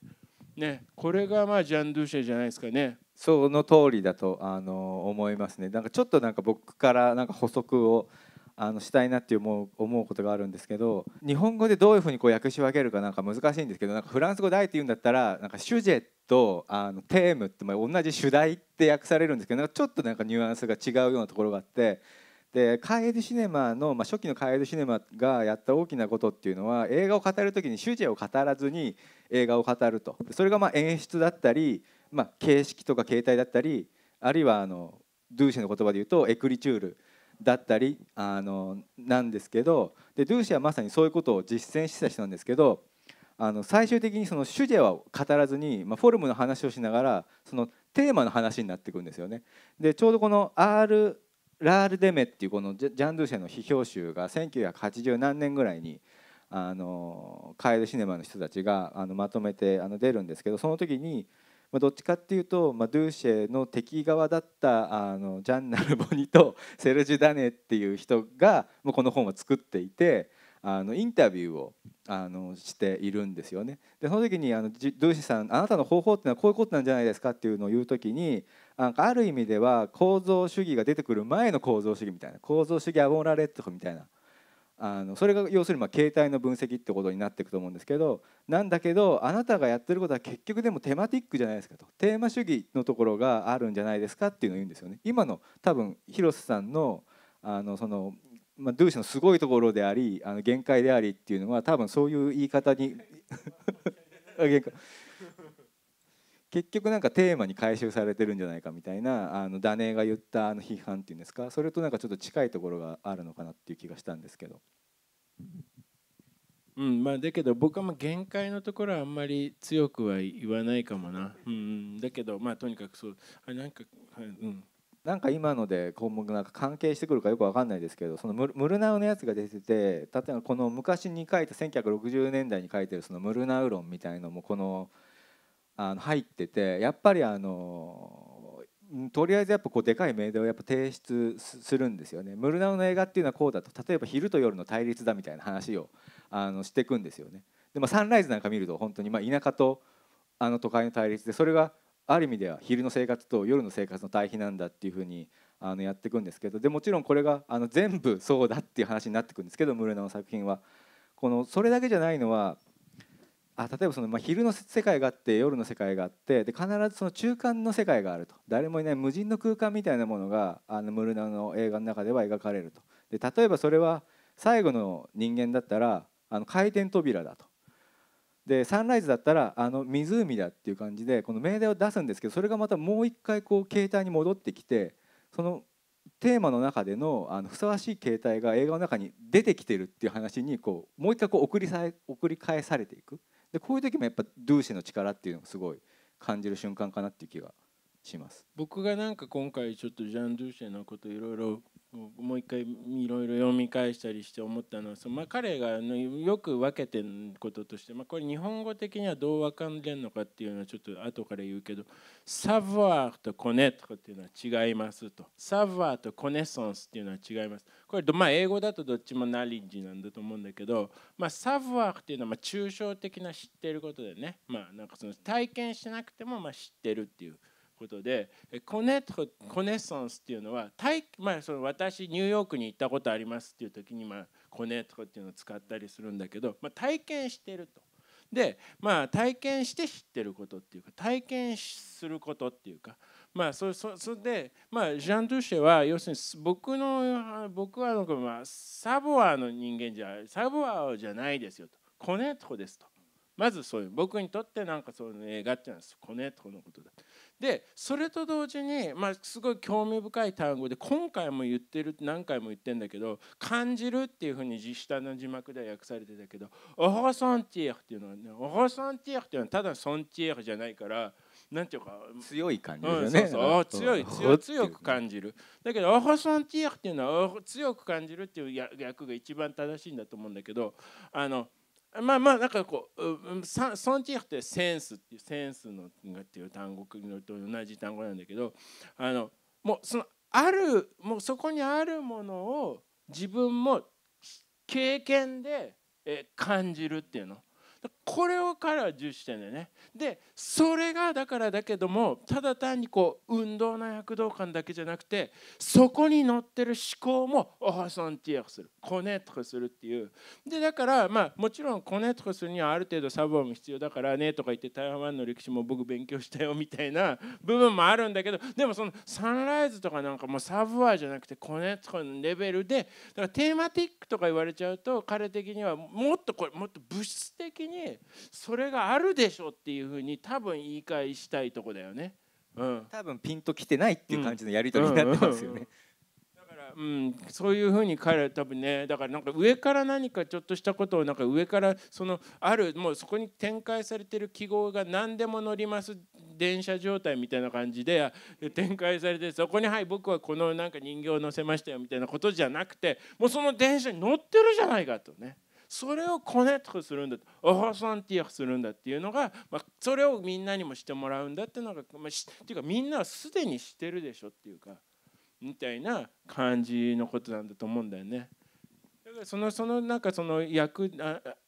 ねこれがまあジャン・ドゥシェじゃないですかね。その通りだとあの思いますねなんかちょっとなんか僕からなんか補足をあのしたいなって思う思うことがあるんですけど日本語でどういうふうにこう訳し分けるかなんか難しいんですけどなんかフランス語でって言うんだったらなんかシュジェとあのテームって同じ主題って訳されるんですけどちょっとなんかニュアンスが違うようなところがあって。でカエルシネマの、まあ、初期のカエルシネマがやった大きなことっていうのは映画を語る時に主人を語らずに映画を語るとそれがまあ演出だったりまあ、形式とか形態だったりあるいはあのドゥーシェの言葉で言うとエクリチュールだったりあのなんですけどでドゥーシェはまさにそういうことを実践してた人なんですけどあの最終的にその主ジェは語らずに、まあ、フォルムの話をしながらそのテーマの話になっていくんですよね。でちょうどこの R ラール・デメっていうこのジャン・ドゥーシェの批評集が1980何年ぐらいにあのカエル・シネマの人たちがあのまとめてあの出るんですけどその時にまあ、どっちかっていうと、まあ、ドゥーシェの敵側だったあのジャンナル・ボニと セルジュ・ダネっていう人がもうこの本を作っていてあのインタビューをあのしているんですよね。でその時にあのドゥーシェさんあなたの方法っていうのはこういうことなんじゃないですかっていうのを言う時になんかある意味では構造主義が出てくる前の構造主義みたいな構造主義アボラレットみたいな。あのそれが要するにま携帯の分析ってことになっていくと思うんですけどなんだけどあなたがやってることは結局でもテマティックじゃないですかとテーマ主義のところがあるんじゃないですかっていうのを言うんですよね。今の多分広瀬さんのあのそのまあ、ドゥーシのすごいところでありあの限界でありっていうのは多分そういう言い方に 限界結局なんかテーマに回収されてるんじゃないかみたいなあのダネが言ったあの批判っていうんですかそれとなんかちょっと近いところがあるのかなっていう気がしたんですけど。うんまあ、だけど僕はま限界のところはあんまり強くは言わないかもな、うん、だけどまあとにかくそうあなんか、はい、うん、なんか今ので項目なんか関係してくるかよく分かんないですけどそのムルナウのやつが出てて例えばこの昔に書いた1960年代に書いてるそのムルナウ論みたいのもこの。あの入っててやっぱりあのとりあえずやっぱこうでかい命令をやっぱ提出するんですよね。ムルナウの映画っていうのはこうだと例えば昼と夜の対立だみたいな話をあのしていくんですよね。でもサンライズなんか見ると本当にま田舎とあの都会の対立でそれがある意味では昼の生活と夜の生活の対比なんだっていうふうにあのやっていくんですけどでもちろんこれがあの全部そうだっていう話になってくんですけどムルナの作品は。このそれだけじゃないのはあ例えばその、まあ、昼の世界があって夜の世界があってで必ずその中間の世界があると誰もいない無人の空間みたいなものがあのムルナの映画の中では描かれるとで例えばそれは最後の人間だったらあの回転扉だとでサンライズだったらあの湖だっていう感じでこの命題を出すんですけどそれがまたもう一回こう携帯に戻ってきてそのテーマの中でのあのふさわしい形態が映画の中に出てきてるっていう話にこうもう一回こう送りさえ送り返されていく。でこういう時もやっぱドゥーシェの力っていうのをすごい感じる瞬間かなっていう気がします僕がなんか今回ちょっとジャン・ドゥーシェのこといろいろもう一回いろいろ読み返したりして思ったのはその、まあ、彼がよく分けてることとして、まあ、これ日本語的にはどう分かんでんのかっていうのはちょっと後から言うけど「サヴァーとコネトっていうのは違いますと「サヴァーとコネソンスっていうのは違いますこれ、まあ、英語だとどっちもナリッジなんだと思うんだけど、まあ、サヴァーっていうのはまあ抽象的な知ってることでね、まあ、なんかその体験しなくてもまあ知ってるっていう。ことで c o トコネ î t r っていうのはまあ、その私ニューヨークに行ったことありますっていう時に、まあ、コネ n n っていうのを使ったりするんだけど、まあ、体験してると。でまあ体験して知ってることっていうか体験することっていうかまあそそそれでまあジャン・ドゥシェは要するに僕の僕はの、まあ、サボアの人間じゃサボアじゃないですよとコネットですとまずそういう僕にとってなんかその映画っていうのはコネットのことだでそれと同時に、まあ、すごい興味深い単語で今回も言ってる何回も言ってんだけど「感じる」っていうふうに下の字幕では訳されてたけど「オホソンティエフ」っていうのはね「オホソンティエフ」っていうのはただ「ソンティエフ」じゃないからなんていうか強い感じですね、うん、そうそう強い強強く感じるだけど「オホソンティエフ」っていうのは強く感じるっていう訳が一番正しいんだと思うんだけどあのまあまあなんかこうサンティアってセンスっていうセンスのっていう単語と同じ単語なんだけどあのもうそのあるもうそこにあるものを自分も経験で感じるっていうのこれを彼は重視してんだよね。でそれがだからだけどもただ単にこう運動の躍動感だけじゃなくてそこに乗ってる思考もオハソンティアするコネトするっていうでだからまあもちろんコネトするにはある程度サボも必要だからねとか言って台湾の歴史も僕勉強したよみたいな部分もあるんだけどでもそのサンライズとかなんかもうサブワーじゃなくてコネトのレベルでだからテーマティックとか言われちゃうと彼的にはもっとこれもっと物質的にそれがあるでしょっていうふうに多分言い返したいとこだよね、うん、多分ピンときてないっていう感じのやり取りになってますよね。だうん、そういうふうに彼は多分ねだからなんか上から何かちょっとしたことをなんか上からそのあるもうそこに展開されてる記号が何でも乗ります電車状態みたいな感じで展開されてそこに「はい僕はこのなんか人形を乗せましたよ」みたいなことじゃなくてもうその電車に乗ってるじゃないかとね。それをコネクトするんだオホソンティアするんだっていうのが、まあ、それをみんなにもしてもらうんだっていうのが、まあ、っていうかみんなはすでにしてるでしょっていうかみたいな感じのことなんだと思うんだよね。だからそのそのなんかその役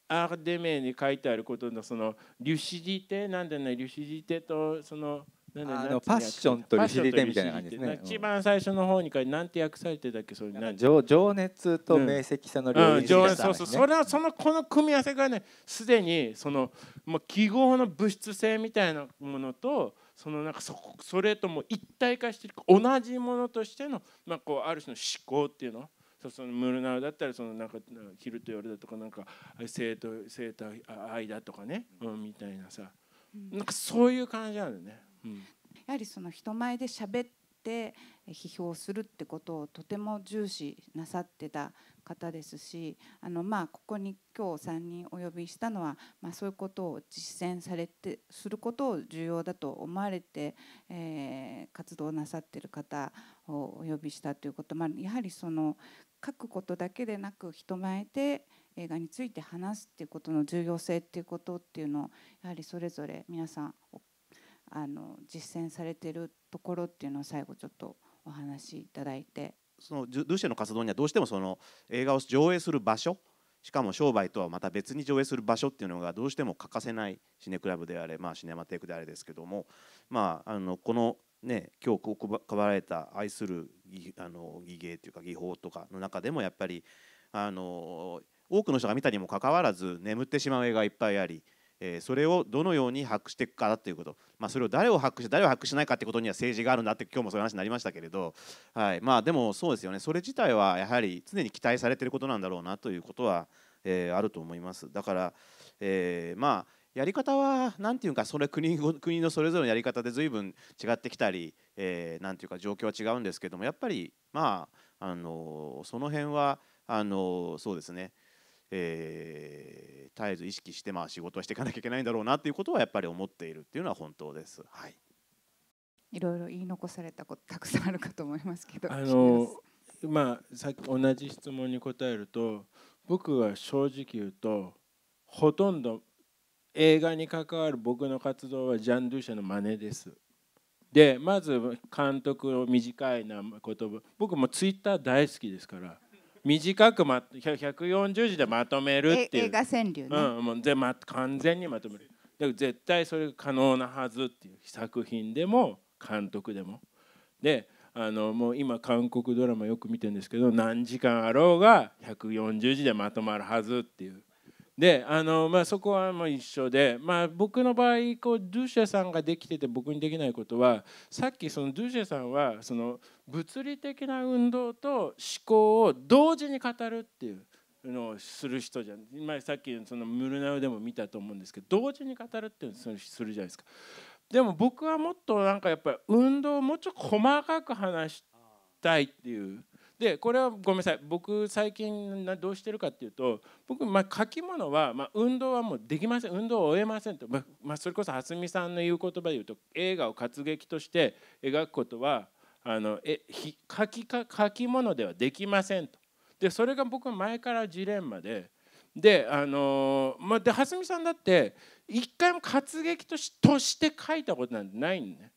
アーデメに書いてあることのそのリュシディテなんなねリュシディテとその。あのパッションと利尻手みたいな感じですね一番最初の方に書いてなんて訳されてたっけそれ何情情熱と明晰さの両立ね、うんうん、そうそうそれはそのこの組み合わせがねすでにそのもう記号の物質性みたいなものとそのなんかそそれとも一体化して同じものとしての、まあ、こうある種の思考っていうのそうそのムルナウだったらそのなんか昼と夜だとかなんか生と生と愛だとかね、うん、みたいなさなんかそういう感じなんだよね。やはりその人前で喋って批評するってことをとても重視なさってた方ですしあのまあここに今日3人お呼びしたのは、まあ、そういうことを実践されてすることを重要だと思われて、えー、活動なさってる方をお呼びしたということもあるやはりその書くことだけでなく人前で映画について話すっていうことの重要性っていうことっていうのをやはりそれぞれ皆さんおあの実践されてるところっていうのを最後ちょっとお話しいただいてそのドシェの活動にはどうしてもその映画を上映する場所しかも商売とはまた別に上映する場所っていうのがどうしても欠かせないシネクラブであれ、まあ、シネマテイクであれですけども、まあ、あのこの、ね、今日配られた愛するあの技芸というか技法とかの中でもやっぱりあの多くの人が見たにもかかわらず眠ってしまう映画いっぱいありえそれをどのように把握していくかということ、まあ、それを誰を把握して誰を把握しないかってことには政治があるんだって今日もそういう話になりましたけれど、はいまあ、でもそうですよねそれ自体はやはり常に期待されてることなんだろうなということは、えー、あると思います。だから、えー、まあやり方は何て言うかそれ国国のそれぞれのやり方で随分違ってきたり、えていうか状況は違うんですけどもやっぱりまああのその辺はあのそうですねえー、絶えず意識してまあ仕事はしていかなきゃいけないんだろうなということはやっぱり思っているっていうのは本当です。はい、いろいろ言い残されたことたくさんあるかと思いますけど。あのまあ、さっき同じ質問に答えると僕は正直言うとほとんど映画に関わる僕の活動はジャン・ドゥシャの真似です。でまず監督を短いな言葉僕もツイッター大好きですから短く、ま、140字でまとめるっていう。映画川柳ね。うん、もうぜ、ま、完全にまとめる。だから絶対それが可能なはずっていう作品でも監督でも。であのもう今韓国ドラマよく見てるんですけど何時間あろうが140字でまとまるはずっていうであの、まあ、そこはもう一緒で、まあ、僕の場合こうドゥシェさんができてて僕にできないことはさっきそのドゥシェさんはその物理的な運動と思考を同時に語るっていう。のをする人じゃん今さっきそのムルナウでも見たと思うんですけど同時に語るっていうのをするじゃないですかでも僕はもっとなんかやっぱり運動をもうちょっと細かく話したいっていうでこれはごめんなさい僕最近どうしてるかっていうと僕、ま書き物は、ま運動はもうできません運動を終えませんと、まそれこそ蓮見さんの言う言葉で言うと映画を活劇として描くことはあのえ書きか書き物ではできませんと。でそれが僕は前からジレンマで。であのまあ、で蓮見さんだって一回も活劇としとして書いたことなんてないんね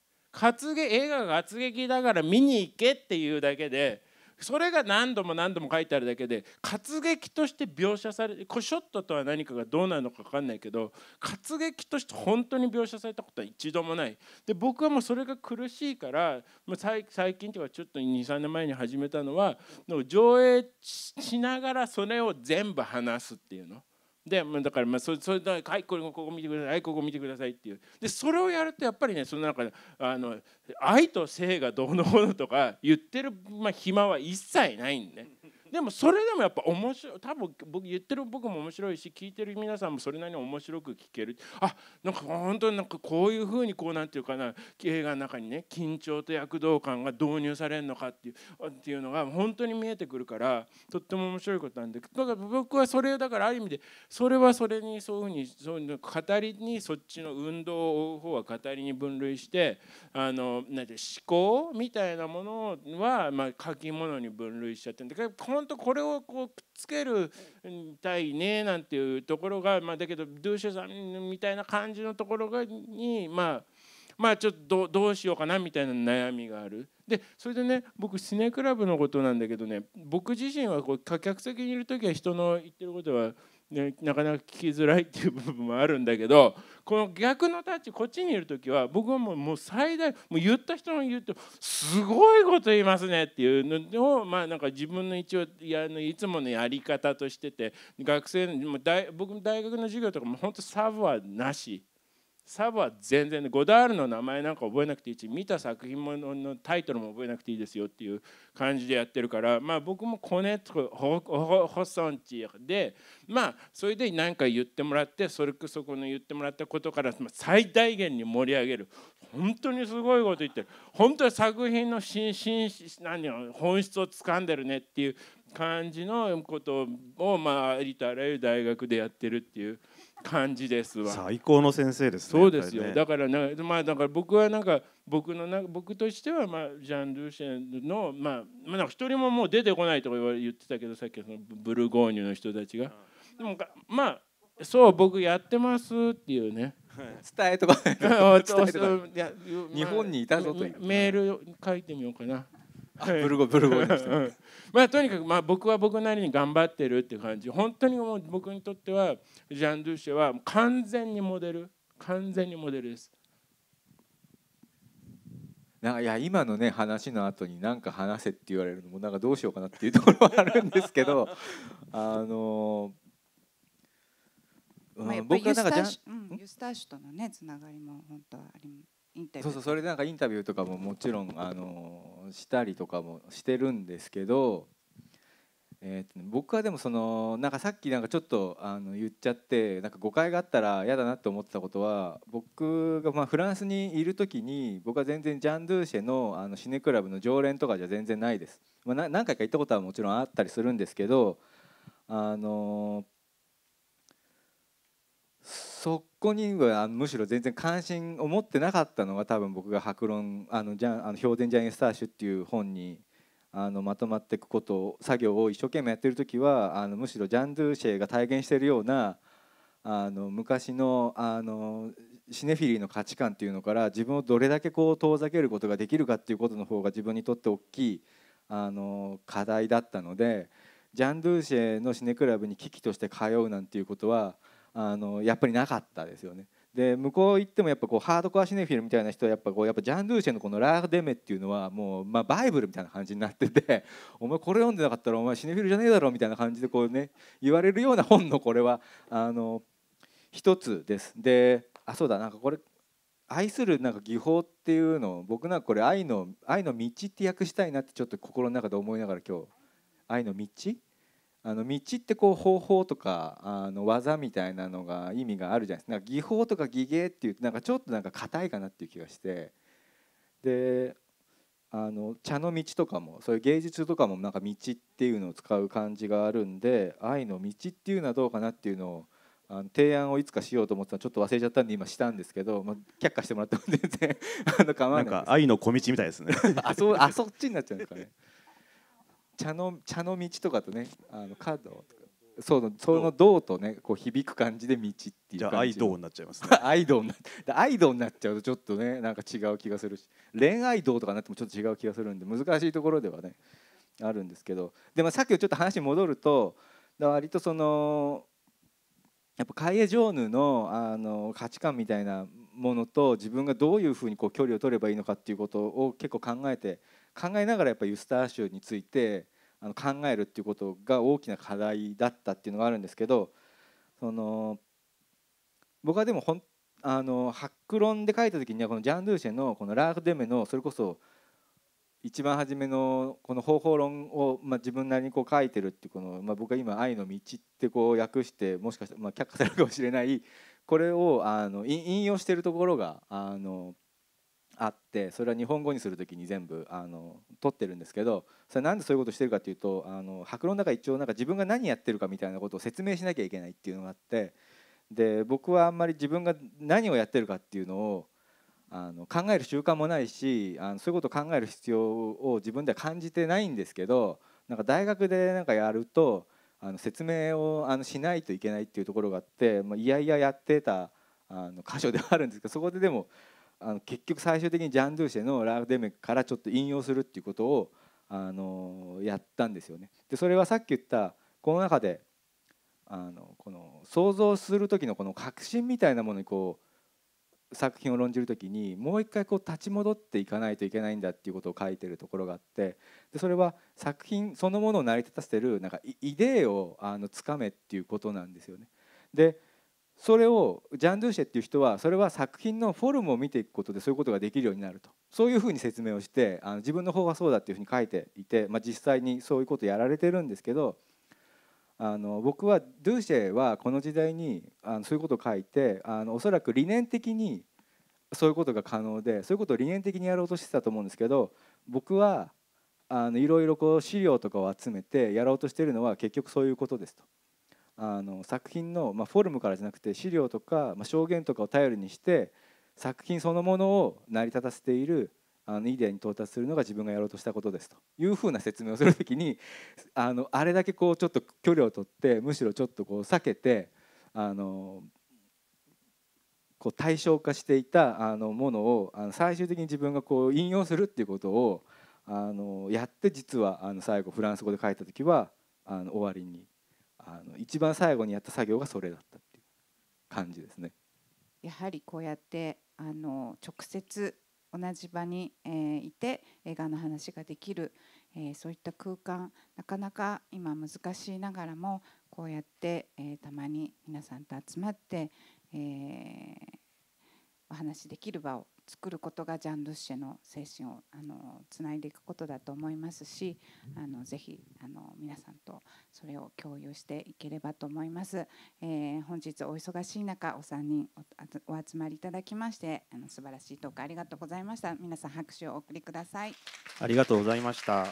映画が活劇だから見に行けっていうだけでそれが何度も何度も書いてあるだけで活劇として描写されコショットとは何かがどうなるのか分かんないけど活劇として本当に描写されたことは一度もないで僕はもうそれが苦しいから最近というかちょっと23年前に始めたのは上映しながらそれを全部話すっていうの。でだからまあそれそれだはいこれここ見てください、い、ここ見てくださいっていうでそれをやるとやっぱりねその中であの愛と性がどうのこうのとか言ってる、まあ、暇は一切ないんで、ね。でもそれでもやっぱ面白い多分僕言ってる僕も面白いし聞いてる皆さんもそれなりに面白く聞けるあなんか本当になんかこういうふうにこうなんていうかな映画の中にね緊張と躍動感が導入されるのかっていうっていうのが本当に見えてくるからとっても面白いことなんでだから僕はそれだからある意味でそれはそれにそういうふうにそういう語りにそっちの運動を追う方は語りに分類してあのなんて思考みたいなものは、まあ、書き物に分類しちゃってるんだけどンとこれをこうくっつけるたいねなんていうところが、まあ、だけどドゥーシェさんみたいな感じのところがにまあまあちょっとどうしようかなみたいな悩みがあるでそれでね僕スネクラブのことなんだけどね僕自身はこう客席にいる時は人の言ってることはね、なかなか聞きづらいっていう部分もあるんだけどこの逆のタッチこっちにいる時は僕はもうもう最大もう言った人の言うとすごいこと言いますねっていうのをまあなんか自分の一応やのいつものやり方としてて学生の大僕も大学の授業とかも本当サブはなしサブは全然ゴダールの名前なんか覚えなくていいし見た作品ものタイトルも覚えなくていいですよっていう感じでやってるからまあ僕もコネとホソンチでまあそれで何か言ってもらってそれこそこの言ってもらったことから最大限に盛り上げる本当にすごいこと言ってる本当に作品の真真何本質を掴んでるねっていう感じのことをまあありとあらゆる大学でやってるっていう。感じですわ。最高の先生です、ね、そうですよ。ね、だからなまあだから僕はなんか僕のな僕としてはまあジャン・ルーシェンのまあまあなんか一人ももう出てこないとか言ってたけどさっきそのブルゴーニュの人たちが、うん、でもまあそう僕やってますっていうね。は い、伝えとか伝えとか日本にいたぞというメール書いてみようかな。ブルゴブルゴでしまあとにかくまあ僕は僕なりに頑張ってるって感じ本当にもう僕にとってはジャン・ドゥシェは完全にモデル完全にモデルですなんかいや今のね話の後に何か話せって言われるのもなんかどうしようかなっていうところはあるんですけど あのー、まあ、僕はなんかユスターシュとのねつながりも本当はあります。そうそうそれでなんかインタビューとかももちろんあのしたりとかもしてるんですけど、えー、僕はでもそのなんかさっきなんかちょっとあの言っちゃってなんか誤解があったら嫌だなって思ってたことは僕がまフランスにいる時に僕は全然ジャン・ドゥーシェのあのシネクラブの常連とかじゃ全然ないです、まあ、何回か行ったことはもちろんあったりするんですけどあのそこにはむしろ全然関心を持ってなかったのが多分僕が「白論」あのじゃあの「氷点ジャイアンスターシュ」っていう本にあのまとまっていくことを作業を一生懸命やってる時はあのむしろジャン・ドゥーシェが体現してるようなあの昔のあのシネフィリーの価値観っていうのから自分をどれだけこう遠ざけることができるかっていうことの方が自分にとって大きいあの課題だったのでジャン・ドゥシェのシネクラブに危機として通うなんていうことはあのやっぱりなかったですよね。で向こう行ってもやっぱこうハードコアシネフィルみたいな人はやっぱこうやっぱジャン・ドゥーシェのこの「ラーデメ」っていうのはもう、まあ、バイブルみたいな感じになってて「お前これ読んでなかったらお前シネフィルじゃねえだろ」みたいな感じでこうね言われるような本のこれはあの一つです。であそうだなんかこれ愛するなんか技法っていうのを僕なんかこれ愛の「愛の道」って訳したいなってちょっと心の中で思いながら今日「愛の道」あの道ってこう方法とかあの技みたいなのが意味があるじゃないですかなんか技法とか技芸っていうなんかちょっとなんか硬いかなっていう気がしてであの茶の道とかもそういう芸術とかもなんか道っていうのを使う感じがあるんで愛の道っていうのはどうかなっていうのをあの提案をいつかしようと思ってたちょっと忘れちゃったんで今したんですけど、まあ、却下してもらっても全然あの構わないなんか愛の小道みたいですねあそうあそっちになっちゃうんですかね茶の茶の道とかとねあの角とかそうその道とねこう響く感じで道っていうじゃあ愛道になっちゃいますね愛道にな愛道になっちゃうとちょっとねなんか違う気がするし恋愛道とかになってもちょっと違う気がするんで難しいところではねあるんですけどでもさっきちょっと話戻ると割とそのやっぱカイエ・ジョーヌのあの価値観みたいなものと自分がどういうふうにこう距離を取ればいいのかっていうことを結構考えて考えながらやっぱユスターシュについてあの考えるっていうことが大きな課題だったっていうのがあるんですけどその僕はでもほんあの白論で書いた時にはこのジャン・ドゥーシェのこのラーフ・デメのそれこそ一番初めのこの方法論を、まあ、自分なりにこう書いてるっていうこの、まあ、僕は今「愛の道」ってこう訳してもしかしたら、まあ、却下されるかもしれないこれをあの引用してるところがあのあってそれは日本語にする時に全部あの取ってるんですけどそれなんでそういうことしてるかっていうとあの白論の中一応なんか自分が何やってるかみたいなことを説明しなきゃいけないっていうのがあってで僕はあんまり自分が何をやってるかっていうのをあの考える習慣もないしあのそういうことを考える必要を自分では感じてないんですけどなんか大学でなんかやるとあの説明をあのしないといけないっていうところがあって、まあ、いやいややってたあの箇所ではあるんですけどそこででもあの結局最終的にジャン・ドゥシェの「ラーデメ」からちょっと引用するっていうことをあのやったんですよね。でそれはさっき言ったこの中であのこの想像する時のこの確信みたいなものにこう作品を論じる時にもう一回こう立ち戻っていかないといけないんだっていうことを書いてるところがあってでそれは作品そのものを成り立たせてるなんかイデーをあのつかめっていうことなんですよね。でそれをジャン・ドゥシェっていう人はそれは作品のフォルムを見ていくことでそういうことができるようになるとそういうふうに説明をしてあの自分の方がそうだっていうふうに書いていて、まあ、実際にそういうことをやられてるんですけどあの僕はドゥシェはこの時代にあのそういうことを書いてあのおそらく理念的にそういうことが可能でそういうことを理念的にやろうとしてたと思うんですけど僕はあのいろいろこう資料とかを集めてやろうとしてるのは結局そういうことですと。あの作品の、まあ、フォルムからじゃなくて資料とか、まあ、証言とかを頼りにして作品そのものを成り立たせているあのイデアに到達するのが自分がやろうとしたことですというふうな説明をする時に あのあれだけこうちょっと距離を取ってむしろちょっとこう避けてあのこう対象化していたあのものをあの最終的に自分がこう引用するっていうことをあのやって実はあの最後フランス語で書いた時はあの終わりにあの一番最後にやった作業がそれだったっていう感じですね。やはりこうやってあの直接同じ場に、えー、いて映画の話ができる、えー、そういった空間なかなか今難しいながらもこうやって、えー、たまに皆さんと集まって、えお話しできる場を作ることがジャン・ルッシェの精神をあのつないでいくことだと思いますしあのぜひあの皆さんとそれを共有していければと思います、えー、本日お忙しい中お三人お集まりいただきましてあの素晴らしいトークありがとうございました皆さん拍手をお送りくださいありがとうございました